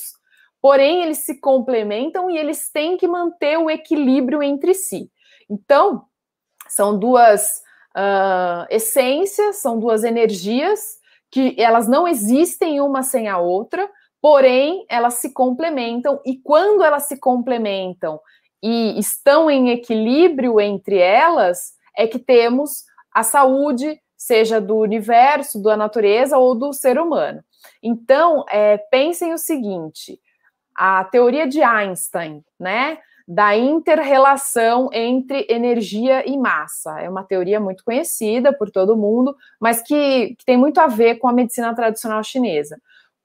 S3: porém eles se complementam e eles têm que manter o equilíbrio entre si. Então, são duas uh, essências, são duas energias que elas não existem uma sem a outra, porém elas se complementam e quando elas se complementam e estão em equilíbrio entre elas, é que temos a saúde, seja do universo, da natureza ou do ser humano. Então, é, pensem o seguinte: a teoria de Einstein, né? Da interrelação entre energia e massa. É uma teoria muito conhecida por todo mundo, mas que, que tem muito a ver com a medicina tradicional chinesa.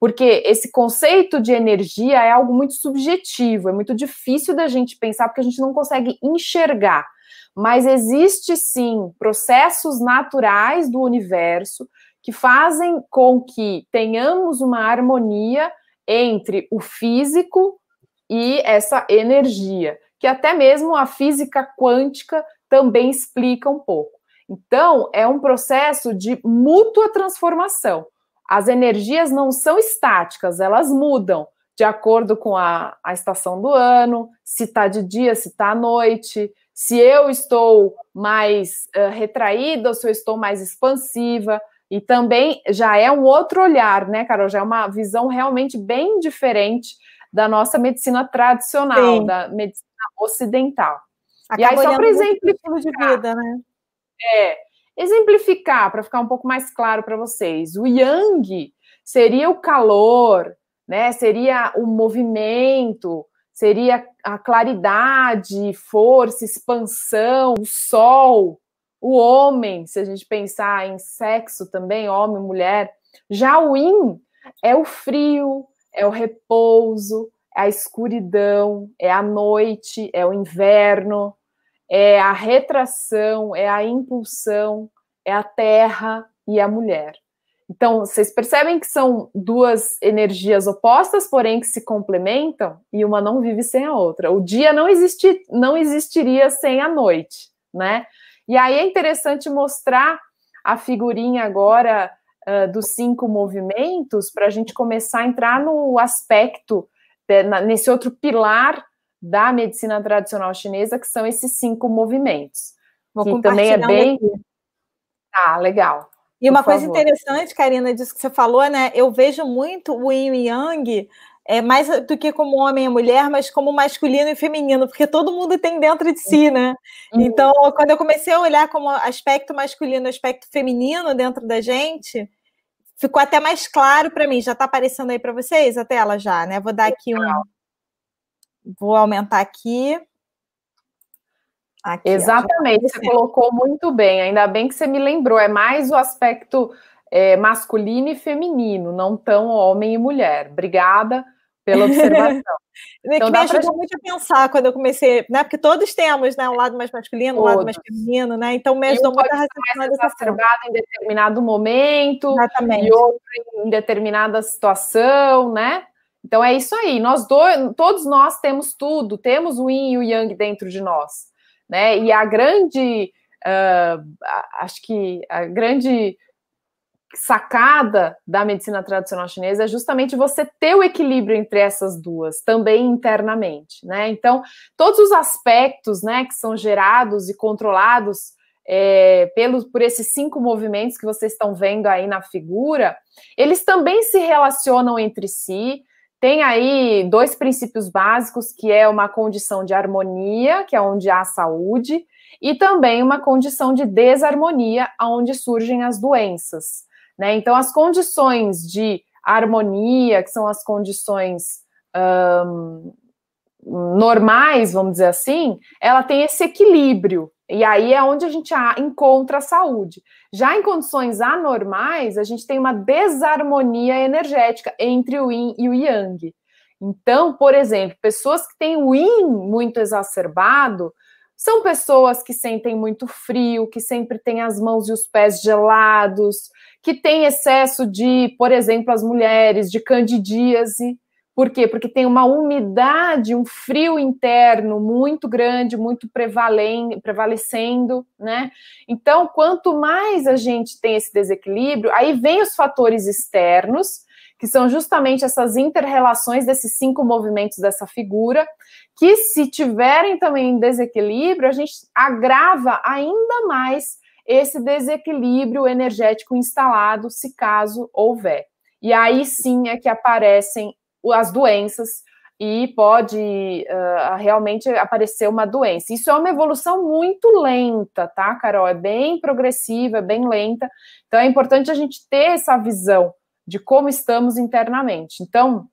S3: Porque esse conceito de energia é algo muito subjetivo, é muito difícil da gente pensar, porque a gente não consegue enxergar. Mas existe sim processos naturais do universo que fazem com que tenhamos uma harmonia entre o físico e essa energia, que até mesmo a física quântica também explica um pouco. Então, é um processo de mútua transformação as energias não são estáticas, elas mudam de acordo com a, a estação do ano, se está de dia, se está à noite, se eu estou mais uh, retraída ou se eu estou mais expansiva. E também já é um outro olhar, né, Carol? Já é uma visão realmente bem diferente da nossa medicina tradicional, Sim. da medicina ocidental. e aí, só para exemplificar. De vida, né? É, exemplificar para ficar um pouco mais claro para vocês. O yang seria o calor, né? Seria o movimento, seria a claridade, força, expansão, o sol, o homem, se a gente pensar em sexo também, homem, mulher. Já o yin é o frio, é o repouso, é a escuridão, é a noite, é o inverno, é a retração, é a impulsão, é a terra e a mulher. Então, vocês percebem que são duas energias opostas, porém que se complementam e uma não vive sem a outra. O dia não, existe, não existiria sem a noite, né? E aí é interessante mostrar a figurinha agora uh, dos cinco movimentos para a gente começar a entrar no aspecto, de, né, na, nesse outro pilar da medicina tradicional chinesa,
S2: que são esses cinco movimentos. Vou que também é bem. ah, legal. E uma coisa interessante, Karina, disso que você falou, né? Eu vejo muito o yin e yang é, mais do que como homem e mulher, mas como masculino e feminino, porque todo mundo tem dentro de si, né? Uhum. Então, quando eu comecei a olhar como aspecto masculino, aspecto feminino dentro da gente, ficou até mais claro para mim. Já está aparecendo aí para vocês a tela já, né? Vou dar aqui um, vou aumentar aqui. aqui Exatamente, você colocou muito bem. Ainda bem que você me lembrou. É mais
S3: o aspecto é, masculino e feminino, não tão homem e mulher. Obrigada
S2: pela observação. [LAUGHS] É então, que me ajudou muito a pensar quando eu comecei, né? Porque todos temos, né? Um lado mais masculino, todos. um lado mais feminino, né? Então me ajudou um muito a exacerbado em
S3: determinado momento, Exatamente. e outro em determinada situação, né? Então é isso aí. Nós dois, todos nós temos tudo, temos o yin e o yang dentro de nós, né? E a grande, uh, acho que a grande sacada da medicina tradicional chinesa é justamente você ter o equilíbrio entre essas duas, também internamente, né? Então todos os aspectos, né, que são gerados e controlados é, pelos, por esses cinco movimentos que vocês estão vendo aí na figura, eles também se relacionam entre si, tem aí dois princípios básicos, que é uma condição de harmonia, que é onde há saúde, e também uma condição de desarmonia, onde surgem as doenças. Né? Então, as condições de harmonia, que são as condições um, normais, vamos dizer assim, ela tem esse equilíbrio, e aí é onde a gente encontra a saúde. Já em condições anormais, a gente tem uma desarmonia energética entre o yin e o yang. Então, por exemplo, pessoas que têm o yin muito exacerbado são pessoas que sentem muito frio, que sempre têm as mãos e os pés gelados, que têm excesso de, por exemplo, as mulheres de candidíase, por quê? Porque tem uma umidade, um frio interno muito grande, muito prevalecendo, né? Então, quanto mais a gente tem esse desequilíbrio, aí vem os fatores externos, que são justamente essas interrelações desses cinco movimentos dessa figura, que se tiverem também desequilíbrio, a gente agrava ainda mais esse desequilíbrio energético instalado, se caso houver. E aí sim é que aparecem as doenças e pode uh, realmente aparecer uma doença. Isso é uma evolução muito lenta, tá, Carol? É bem progressiva, é bem lenta. Então é importante a gente ter essa visão de como estamos internamente. Então,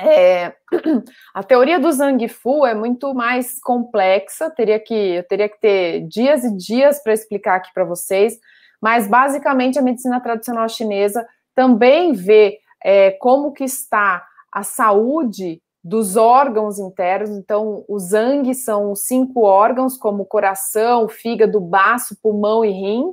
S3: é, [CLEARS THROAT] a teoria do Zhang Fu é muito mais complexa, teria que, eu teria que ter dias e dias para explicar aqui para vocês, mas basicamente a medicina tradicional chinesa também vê é, como que está a saúde dos órgãos internos. Então, o zangue são os cinco órgãos, como coração, fígado, baço, pulmão e rim.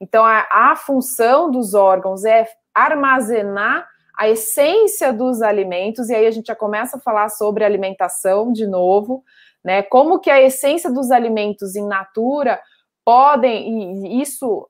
S3: Então, a, a função dos órgãos é armazenar a essência dos alimentos, e aí a gente já começa a falar sobre alimentação de novo, né? Como que a essência dos alimentos em natura podem, e isso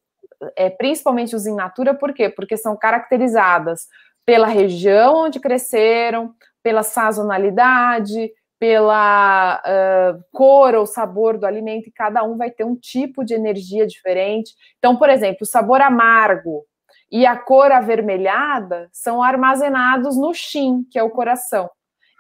S3: é principalmente os in natura, por quê? Porque são caracterizadas pela região onde cresceram, pela sazonalidade, pela uh, cor ou sabor do alimento, e cada um vai ter um tipo de energia diferente. Então, por exemplo, o sabor amargo e a cor avermelhada são armazenados no shin, que é o coração.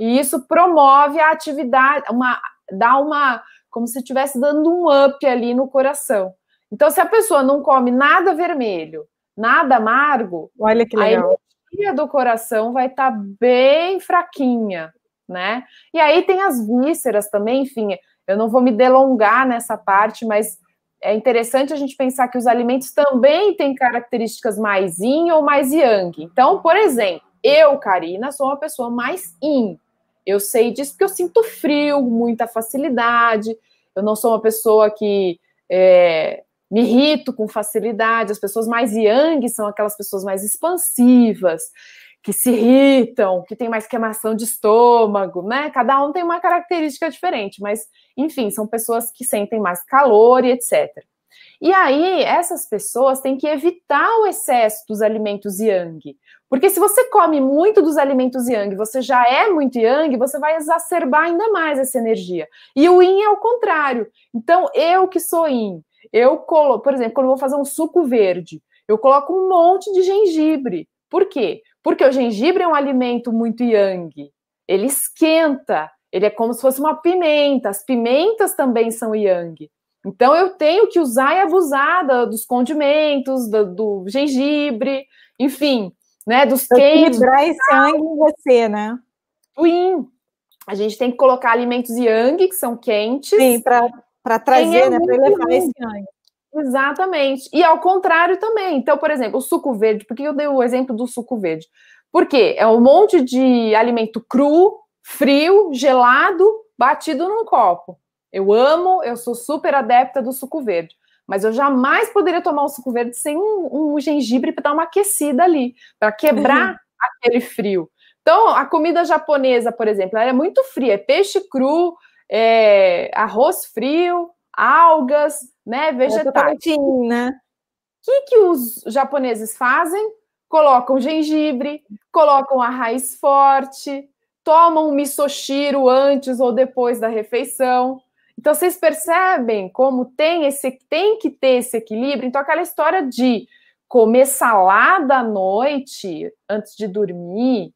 S3: E isso promove a atividade, uma, dá uma. como se estivesse dando um up ali no coração. Então, se a pessoa não come nada vermelho, nada amargo. Olha que legal energia do coração vai estar tá bem fraquinha, né? E aí tem as vísceras também, enfim, eu não vou me delongar nessa parte, mas é interessante a gente pensar que os alimentos também têm características mais yin ou mais yang. Então, por exemplo, eu, Karina, sou uma pessoa mais yin. Eu sei disso porque eu sinto frio, muita facilidade. Eu não sou uma pessoa que é, me irrito com facilidade. As pessoas mais yang são aquelas pessoas mais expansivas, que se irritam, que tem mais queimação de estômago, né? Cada um tem uma característica diferente, mas enfim, são pessoas que sentem mais calor e etc. E aí, essas pessoas têm que evitar o excesso dos alimentos yang. Porque se você come muito dos alimentos yang, você já é muito yang, você vai exacerbar ainda mais essa energia. E o yin é o contrário. Então, eu que sou yin, eu colo, por exemplo, quando vou fazer um suco verde, eu coloco um monte de gengibre. Por quê? Porque o gengibre é um alimento muito yang. Ele esquenta, ele é como se fosse uma pimenta. As pimentas também são yang. Então eu tenho que usar e abusar da, dos condimentos, do, do, gengibre, enfim, né, dos quentes. Equilibrar esse sangue em você, né? Sim. A gente tem que colocar alimentos yang, que são quentes. Sim, para para trazer, é né, para elevar esse ganho. Exatamente. E ao contrário também. Então, por exemplo, o suco verde. Por que eu dei o exemplo do suco verde? Porque é um monte de alimento cru, frio, gelado, batido num copo. Eu amo, eu sou super adepta do suco verde. Mas eu jamais poderia tomar um suco verde sem um, um gengibre para dar uma aquecida ali, para quebrar uhum. aquele frio. Então, a comida japonesa, por exemplo, ela é muito fria, é peixe cru, é, arroz frio, algas, né, é, vegetais. O né? que, que os japoneses fazem? Colocam gengibre, colocam a raiz forte, tomam misoshiro antes ou depois da refeição. Então vocês percebem como tem esse tem que ter esse equilíbrio. Então aquela história de comer salada à noite antes de dormir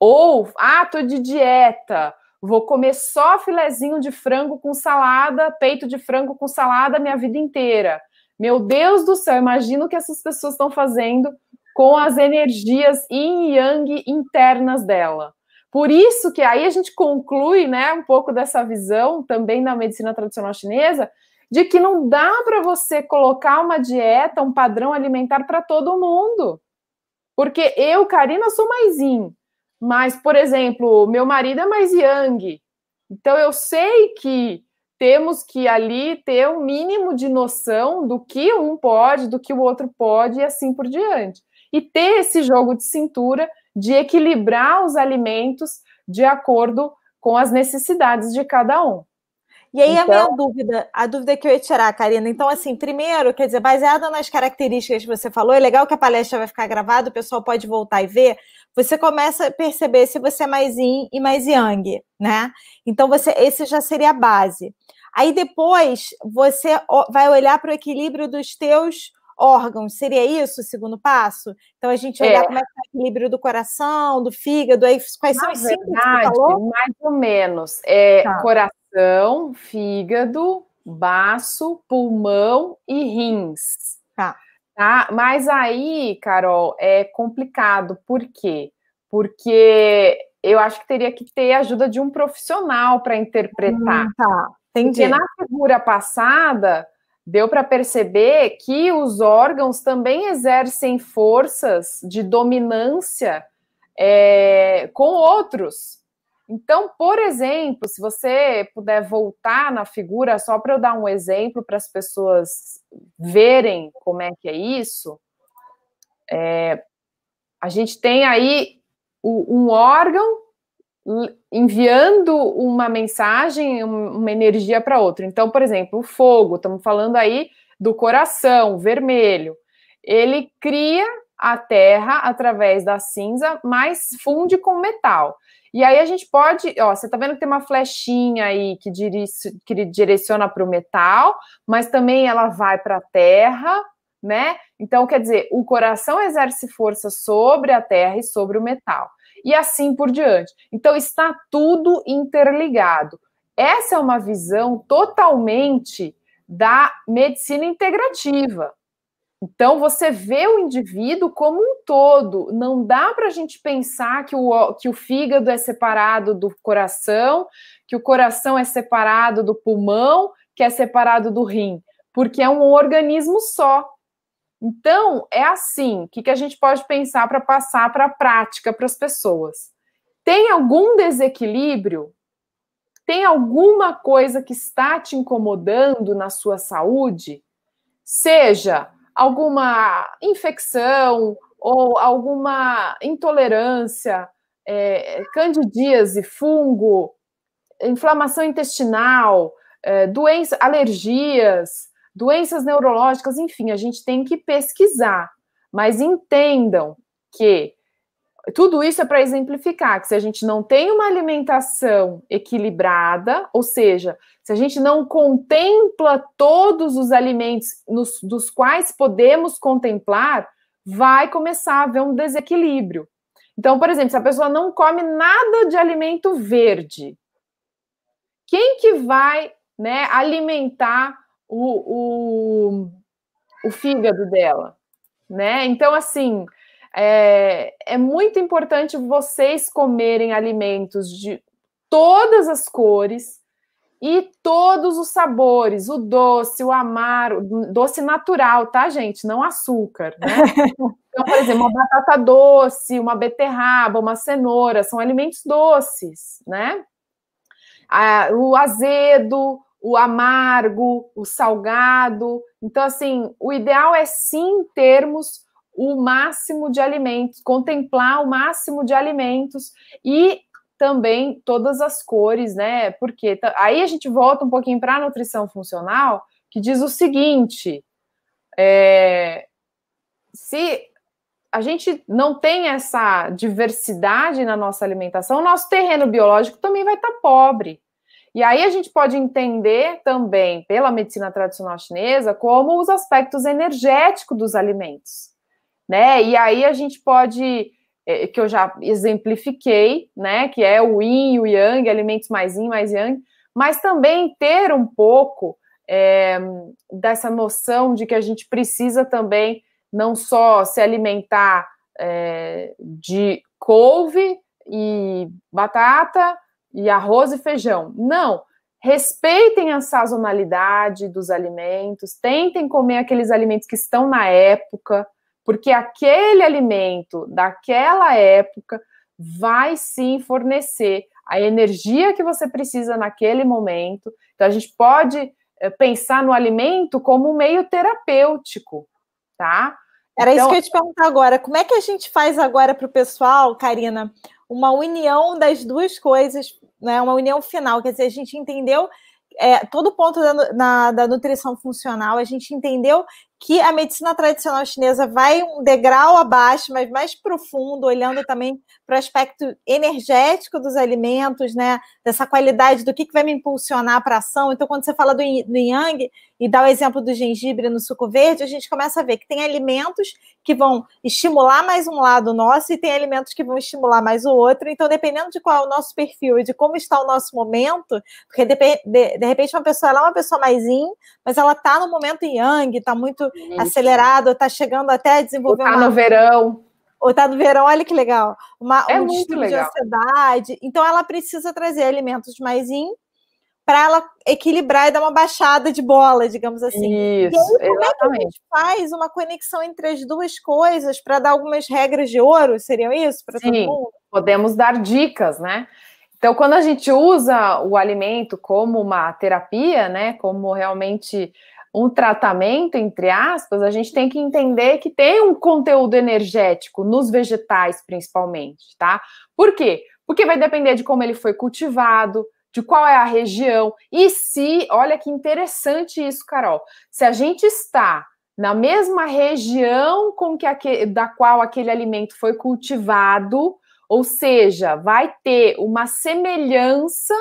S3: ou ah, tô de dieta, Vou comer só filezinho de frango com salada, peito de frango com salada minha vida inteira. Meu Deus do céu, imagino o que essas pessoas estão fazendo com as energias yin e yang internas dela. Por isso que aí a gente conclui, né, um pouco dessa visão também da medicina tradicional chinesa, de que não dá para você colocar uma dieta, um padrão alimentar para todo mundo. Porque eu, Karina, sou mais yin. Mas, por exemplo, meu marido é mais yang. Então, eu sei que temos que ali ter um mínimo de noção do que um pode, do que o outro pode e assim por diante. E ter esse jogo de cintura de equilibrar os alimentos
S2: de acordo com as necessidades de cada um. E aí então... a minha então dúvida, a dúvida que eu ia tirar, Karina. Então, assim, primeiro, quer dizer, baseada nas características que você falou, é legal que a palestra vai ficar gravada, o pessoal pode voltar e ver. Você começa a perceber se você é mais yin e mais yang, né? Então, você, esse já seria a base. Aí depois você vai olhar para o equilíbrio dos teus órgãos. Seria isso o segundo passo? Então a gente olhar é. como é que está o equilíbrio do coração, do fígado, aí quais Na são os verdade, que você falou? Mais ou menos. É, tá. Coração coração, fígado,
S3: baço, pulmão e rins. Tá. tá? Mas aí, Carol, é complicado. Por quê? Porque eu acho que teria que ter a ajuda de um profissional para interpretar. Hum, tá. Entendi. Porque na figura passada, deu para perceber que os órgãos também exercem forças de dominância é, com outros. Então, por exemplo, se você puder voltar na figura, só para eu dar um exemplo para as pessoas verem como é que é isso, é, a gente tem aí um órgão enviando uma mensagem, uma energia para outro. Então, por exemplo, o fogo, estamos falando aí do coração vermelho. Ele cria a terra através da cinza, mas funde com metal. E aí a gente pode, ó, você tá vendo que tem uma flechinha aí que, que direciona para o metal, mas também ela vai para a terra, né? Então, quer dizer, o coração exerce força sobre a terra e sobre o metal. E assim por diante. Então, está tudo interligado. Essa é uma visão totalmente da medicina integrativa, então, você vê o indivíduo como um todo. Não dá para a gente pensar que o, que o fígado é separado do coração, que o coração é separado do pulmão, que é separado do rim, porque é um organismo só. Então, é assim: o que, que a gente pode pensar para passar para a prática para as pessoas? Tem algum desequilíbrio? Tem alguma coisa que está te incomodando na sua saúde? Seja alguma infecção ou alguma intolerância, é, candidíase, fungo, inflamação intestinal, é, doença, alergias, doenças neurológicas, enfim, a gente tem que pesquisar. Mas entendam que tudo isso é para exemplificar que se a gente não tem uma alimentação equilibrada, ou seja, se a gente não contempla todos os alimentos nos, dos quais podemos contemplar, vai começar a haver um desequilíbrio. Então, por exemplo, se a pessoa não come nada de alimento verde, quem que vai né, alimentar o, o, o fígado dela? Né? Então, assim, é, é muito importante vocês comerem alimentos de todas as cores e todos os sabores, o doce, o amaro, doce natural, tá, gente? Não açúcar, né? [LAUGHS] Então, por exemplo, uma batata doce, uma beterraba, uma cenoura, são alimentos doces, né? Ah, o azedo, o amargo, o salgado. Então, assim, o ideal é sim termos o máximo de alimentos, contemplar o máximo de alimentos e também todas as cores, né? Porque aí a gente volta um pouquinho para a nutrição funcional, que diz o seguinte: é, se a gente não tem essa diversidade na nossa alimentação, o nosso terreno biológico também vai estar tá pobre. E aí a gente pode entender também, pela medicina tradicional chinesa, como os aspectos energéticos dos alimentos né? E aí a gente pode, é, que eu já exemplifiquei, né? Que é o yin, o yang, alimentos mais yin, mais yang, mas também ter um pouco é, dessa noção de que a gente precisa também não só se alimentar é, de couve e batata e arroz e feijão. Não, respeitem a sazonalidade dos alimentos, tentem comer aqueles alimentos que estão na época, porque aquele alimento daquela época vai sim fornecer a energia que você precisa naquele momento. Então a gente pode
S2: eh, pensar no alimento como um meio terapêutico, tá? Era então, isso que eu ia te perguntar agora. Como é que a gente faz agora para o pessoal, Karina, uma união das duas coisas, né? Uma união final, quer dizer, a gente entendeu é, todo o ponto da, na, da nutrição funcional, a gente entendeu que a medicina tradicional chinesa vai um degrau abaixo, mas mais profundo, olhando também para o aspecto energético dos alimentos, né? Dessa qualidade do que, que vai me impulsionar para a ação. Então, quando você fala do, do Yang, e dá o exemplo do gengibre no suco verde, a gente começa a ver que tem alimentos que vão estimular mais um lado nosso e tem alimentos que vão estimular mais o outro. Então, dependendo de qual é o nosso perfil e de como está o nosso momento, porque de, de, de repente uma pessoa é uma pessoa mais yin, mas ela está no momento yang, está muito Isso. Uhum. acelerado, está chegando até a desenvolver. Está uma... no verão ou está no verão, olha que legal. Uma, é um muito legal. de ansiedade. Então ela precisa trazer alimentos mais in para ela equilibrar e dar uma baixada de bola, digamos assim. Isso, e aí, como exatamente. é que a gente faz uma conexão entre as duas coisas para dar algumas regras de ouro? Seriam isso para todo mundo? Podemos dar dicas,
S3: né? Então, quando a gente usa o alimento como uma terapia, né, como realmente um tratamento, entre aspas, a gente tem que entender que tem um conteúdo energético nos vegetais, principalmente, tá? Por quê? Porque vai depender de como ele foi cultivado, de qual é a região. E se, olha que interessante isso, Carol, se a gente está na mesma região com que aquele, da qual aquele alimento foi cultivado, ou seja, vai ter uma semelhança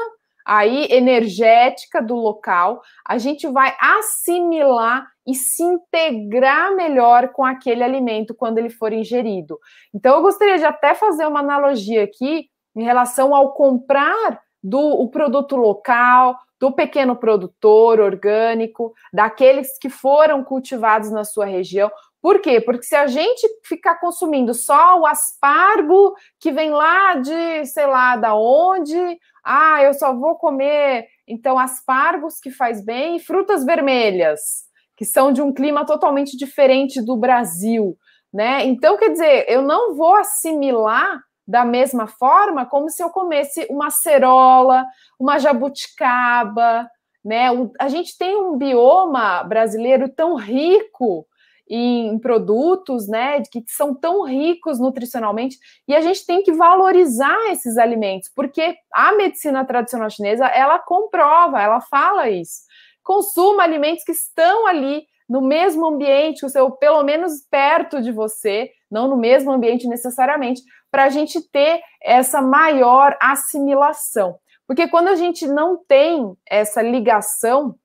S3: aí energética do local, a gente vai assimilar e se integrar melhor com aquele alimento quando ele for ingerido. Então eu gostaria de até fazer uma analogia aqui em relação ao comprar do o produto local, do pequeno produtor orgânico, daqueles que foram cultivados na sua região. Por quê? Porque se a gente ficar consumindo só o aspargo que vem lá de, sei lá, da onde, ah, eu só vou comer então aspargos que faz bem e frutas vermelhas, que são de um clima totalmente diferente do Brasil, né? Então, quer dizer, eu não vou assimilar da mesma forma como se eu comesse uma cerola, uma jabuticaba, né? A gente tem um bioma brasileiro tão rico em produtos, né, que são tão ricos nutricionalmente, e a gente tem que valorizar esses alimentos, porque a medicina tradicional chinesa, ela comprova, ela fala isso. Consuma alimentos que estão ali no mesmo ambiente, o seu pelo menos perto de você, não no mesmo ambiente necessariamente, para a gente ter essa maior assimilação. Porque quando a gente não tem essa ligação,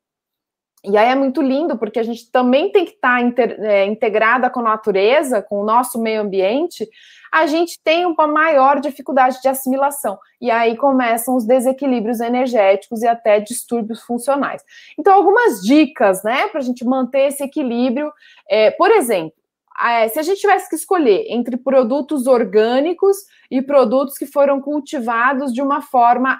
S3: e aí é muito lindo, porque a gente também tem que tá estar é, integrada com a natureza, com o nosso meio ambiente, a gente tem uma maior dificuldade de assimilação. E aí começam os desequilíbrios energéticos e até distúrbios funcionais. Então, algumas dicas, né, para a gente manter esse equilíbrio. É, por exemplo, ah, é, se a gente tivesse que escolher entre produtos orgânicos e produtos que foram cultivados de uma forma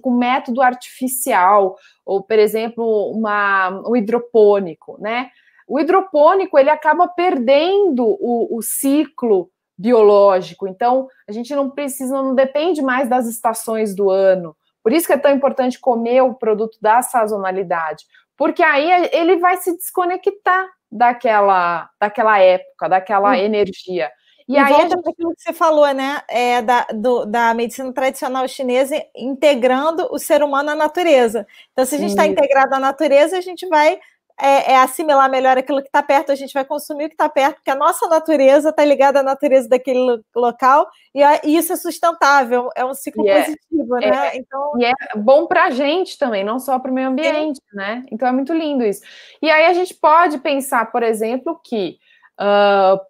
S3: com método artificial, ou, por exemplo, uma, um hidropônico, né? O hidropônico ele acaba perdendo o, o ciclo biológico, então a gente não precisa, não depende mais das estações do ano. Por isso que é tão importante comer o produto da sazonalidade, porque aí ele vai se desconectar daquela, daquela época, daquela hum. energia.
S2: E, e aí volta aquilo que você falou, né? É, da, do, da medicina tradicional chinesa integrando o ser humano à natureza. Então, se a gente está integrado à natureza, a gente vai é, é assimilar melhor aquilo que está perto, a gente vai consumir o que está perto, porque a nossa natureza está ligada à natureza daquele local, e, e, isso é sustentável, é um ciclo e é, positivo, né? é, né? então... E é bom para a gente também, não só para o meio ambiente, né? Então é muito
S3: lindo isso. E aí a gente pode pensar, por exemplo, que uh,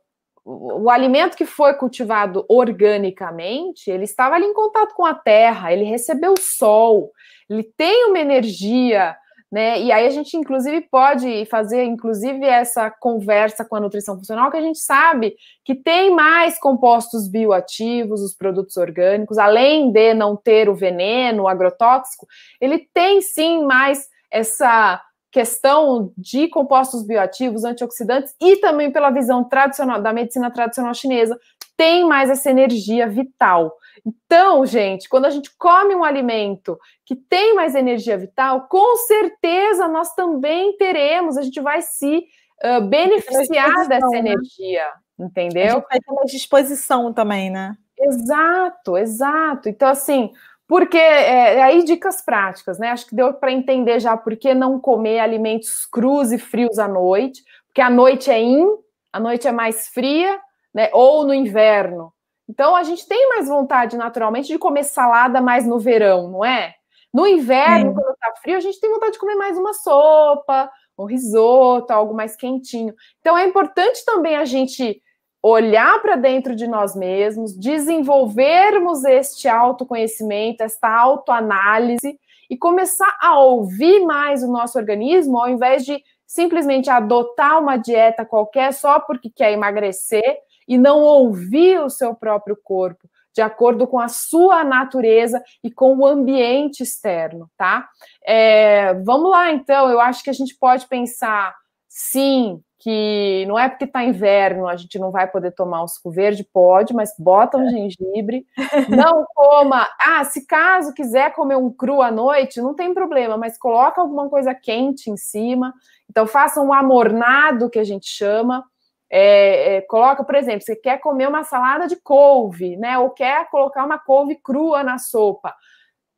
S3: o alimento que foi cultivado organicamente, ele estava ali em contato com a terra, ele recebeu sol, ele tem uma energia né? E aí a gente inclusive pode fazer inclusive essa conversa com a nutrição funcional que a gente sabe que tem mais compostos bioativos, os produtos orgânicos, além de não ter o veneno, o agrotóxico, ele tem sim mais essa questão de compostos bioativos, antioxidantes e também pela visão tradicional da medicina tradicional chinesa, tem mais essa energia vital. Então, gente, quando a gente come um alimento que tem mais energia vital, com certeza nós também teremos, a gente vai se uh, beneficiar dessa né? energia, entendeu? A gente vai ter mais disposição também, né? Exato, exato. Então, assim, porque é, é aí dicas práticas, né? Acho que deu para entender já por que não comer alimentos crus e frios à noite, porque a noite é in, a noite é mais fria, né? Ou no inverno, então a gente tem mais vontade naturalmente de comer salada mais no verão, não é? No inverno, quando está frio, a gente tem vontade de comer mais uma sopa, um risoto, algo mais quentinho. Então é importante também a gente olhar para dentro de nós mesmos, desenvolvermos este autoconhecimento, esta autoanálise e começar a ouvir mais o nosso organismo, ao invés de simplesmente adotar uma dieta qualquer só porque quer emagrecer e não ouvir o seu próprio corpo de acordo com a sua natureza e com o ambiente externo, tá? É, vamos lá, então. Eu acho que a gente pode pensar, sim, que não é porque está inverno a gente não vai poder tomar um suco verde, pode, mas bota um é. gengibre. Não coma. Ah, se caso quiser comer um cru à noite, não tem problema, mas coloca alguma coisa quente em cima. Então faça um amornado que a gente chama. É, é, coloca, por exemplo, você quer comer uma salada de couve, né? Ou quer colocar uma couve crua na sopa.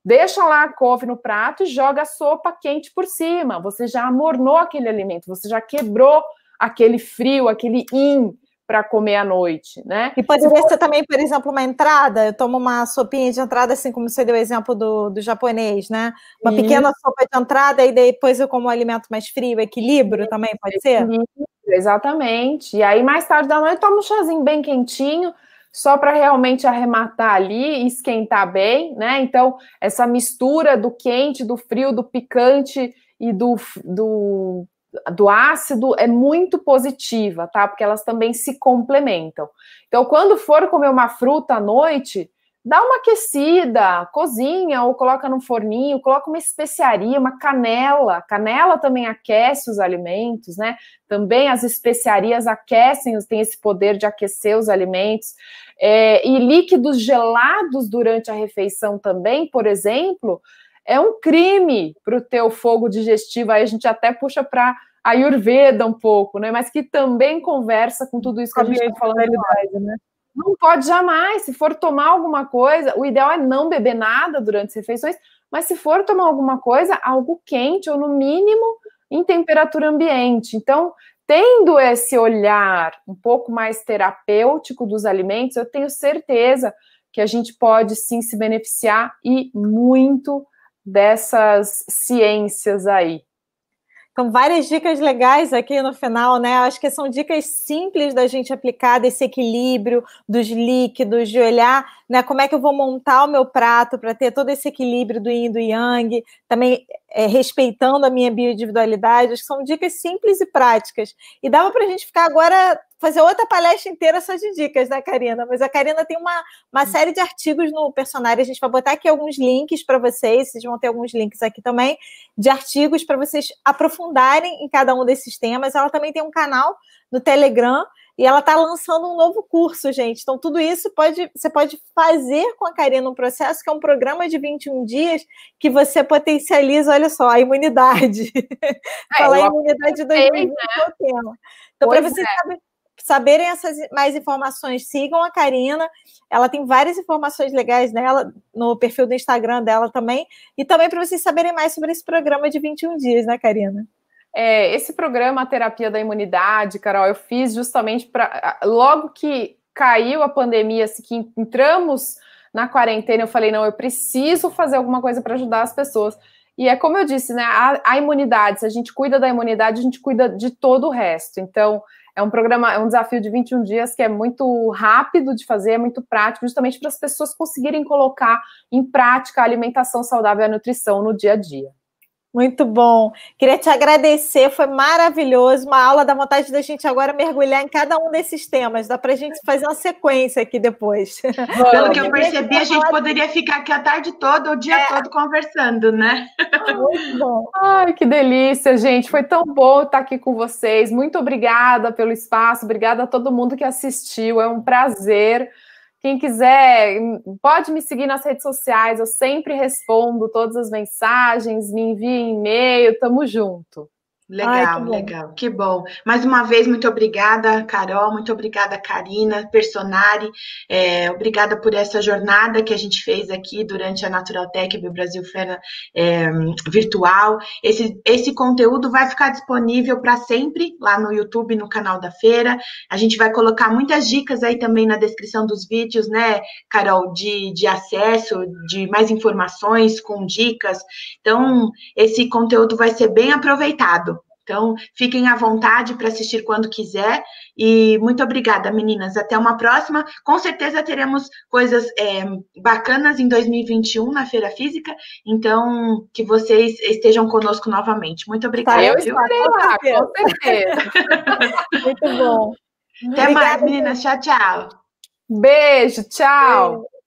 S3: Deixa lá a couve no prato e joga a sopa quente por cima. Você já amornou aquele alimento, você já quebrou aquele frio, aquele in para comer à noite, né? E poderia então, ser
S2: também, por exemplo, uma entrada. Eu tomo uma sopinha de entrada, assim como você deu o exemplo do, do japonês, né? Uma uhum. pequena sopa de entrada e depois eu como um alimento mais frio. Equilíbrio também pode uhum. ser? Sim. Exatamente. E aí, mais tarde da noite, toma um
S3: chazinho bem quentinho, só para realmente arrematar ali, esquentar bem, né? Então, essa mistura do quente, do frio, do picante e do, do, do ácido é muito positiva, tá? Porque elas também se complementam. Então, quando for comer uma fruta à noite, dá uma aquecida, cozinha ou coloca no forninho, coloca uma especiaria, uma canela. Canela também aquece os alimentos, né? Também as especiarias aquecem, tem esse poder de aquecer os alimentos. É, e líquidos gelados durante a refeição também, por exemplo, é um crime para o teu fogo digestivo. Aí a gente até puxa para a Ayurveda um pouco, né? Mas que também conversa com tudo isso que a, a gente está falando. Né? Não pode jamais. Se for tomar alguma coisa, o ideal é não beber nada durante as refeições, mas se for tomar alguma coisa, algo quente ou no mínimo em temperatura ambiente. Então, tendo esse olhar um pouco mais terapêutico dos alimentos, eu tenho certeza que a gente pode sim se beneficiar
S2: e muito dessas ciências aí. Então, várias dicas legais aqui no final, né? Acho que são dicas simples da gente aplicar desse equilíbrio dos líquidos, de olhar, né? Como é que eu vou montar o meu prato para ter todo esse equilíbrio do yin e do yang. Também é, respeitando a minha bioindividualidade, acho que são dicas simples e práticas. E dava para a gente ficar agora, fazer outra palestra inteira só de dicas, né, Karina? Mas a Karina tem uma, uma série de artigos no Personário, a gente vai botar aqui alguns links para vocês, vocês vão ter alguns links aqui também, de artigos para vocês aprofundarem em cada um desses temas. Ela também tem um canal no Telegram, e ela está lançando um novo curso, gente. Então, tudo isso pode, você pode fazer com a Karina um processo que é um programa de 21 dias que você potencializa, olha só, a imunidade. [LAUGHS] É, Falar imunidade do né? é o Então, para vocês é. saber, saberem essas mais informações, sigam a Karina. Ela tem várias informações legais nela, no perfil do Instagram dela também. E também para vocês saberem mais sobre esse programa de 21 dias, né, Karina?
S3: É, esse programa Terapia da Imunidade, Carol, eu fiz justamente para. Logo que caiu a pandemia, assim, que entramos na quarentena, eu falei: não, eu preciso fazer alguma coisa para ajudar as pessoas. E é como eu disse, né? A, a, imunidade, se a gente cuida da imunidade, a gente cuida de todo o resto. Então, é um programa, é um desafio de 21 dias que é muito rápido de fazer, é muito prático, justamente para as pessoas conseguirem colocar em prática
S2: a alimentação saudável e a nutrição no dia a dia. Muito bom. Queria te agradecer, foi maravilhoso. Uma aula da vontade da gente agora mergulhar em cada um desses temas. Dá para a gente fazer uma sequência aqui depois. Bom, [LAUGHS] Pelo que eu percebi, a gente poderia ficar aqui a tarde toda, o dia é. todo conversando, né? Muito bom.
S3: Ai, que delícia, gente. Foi tão bom estar aqui com vocês. Muito obrigada pelo espaço, obrigada a todo mundo que assistiu. É um prazer. Quem quiser, pode me seguir nas redes sociais, eu sempre respondo todas as mensagens, me envie e-mail, tamo junto.
S1: Legal, Ai, que legal, que bom. Mais uma vez, muito obrigada, Carol, muito obrigada, Karina, Personari, é, obrigada por essa jornada que a gente fez aqui durante a Natural Tech Brasil Fera é, Virtual. Esse, esse conteúdo vai ficar disponível para sempre lá no YouTube, no canal da feira. A gente vai colocar muitas dicas aí também na descrição dos vídeos, né, Carol, de, de acesso, de mais informações, com dicas. Então, esse conteúdo vai ser bem aproveitado. Então, fiquem à vontade para assistir quando quiser. E muito obrigada, meninas. Até uma próxima. Com certeza teremos coisas é, bacanas em 2021 na Feira Física. Então, que vocês estejam conosco novamente. Muito obrigada. eu estarei lá, com certeza. [LAUGHS] muito bom. Até obrigada, mais, meninas. Tchau,
S3: tchau. Beijo, tchau. Beijo.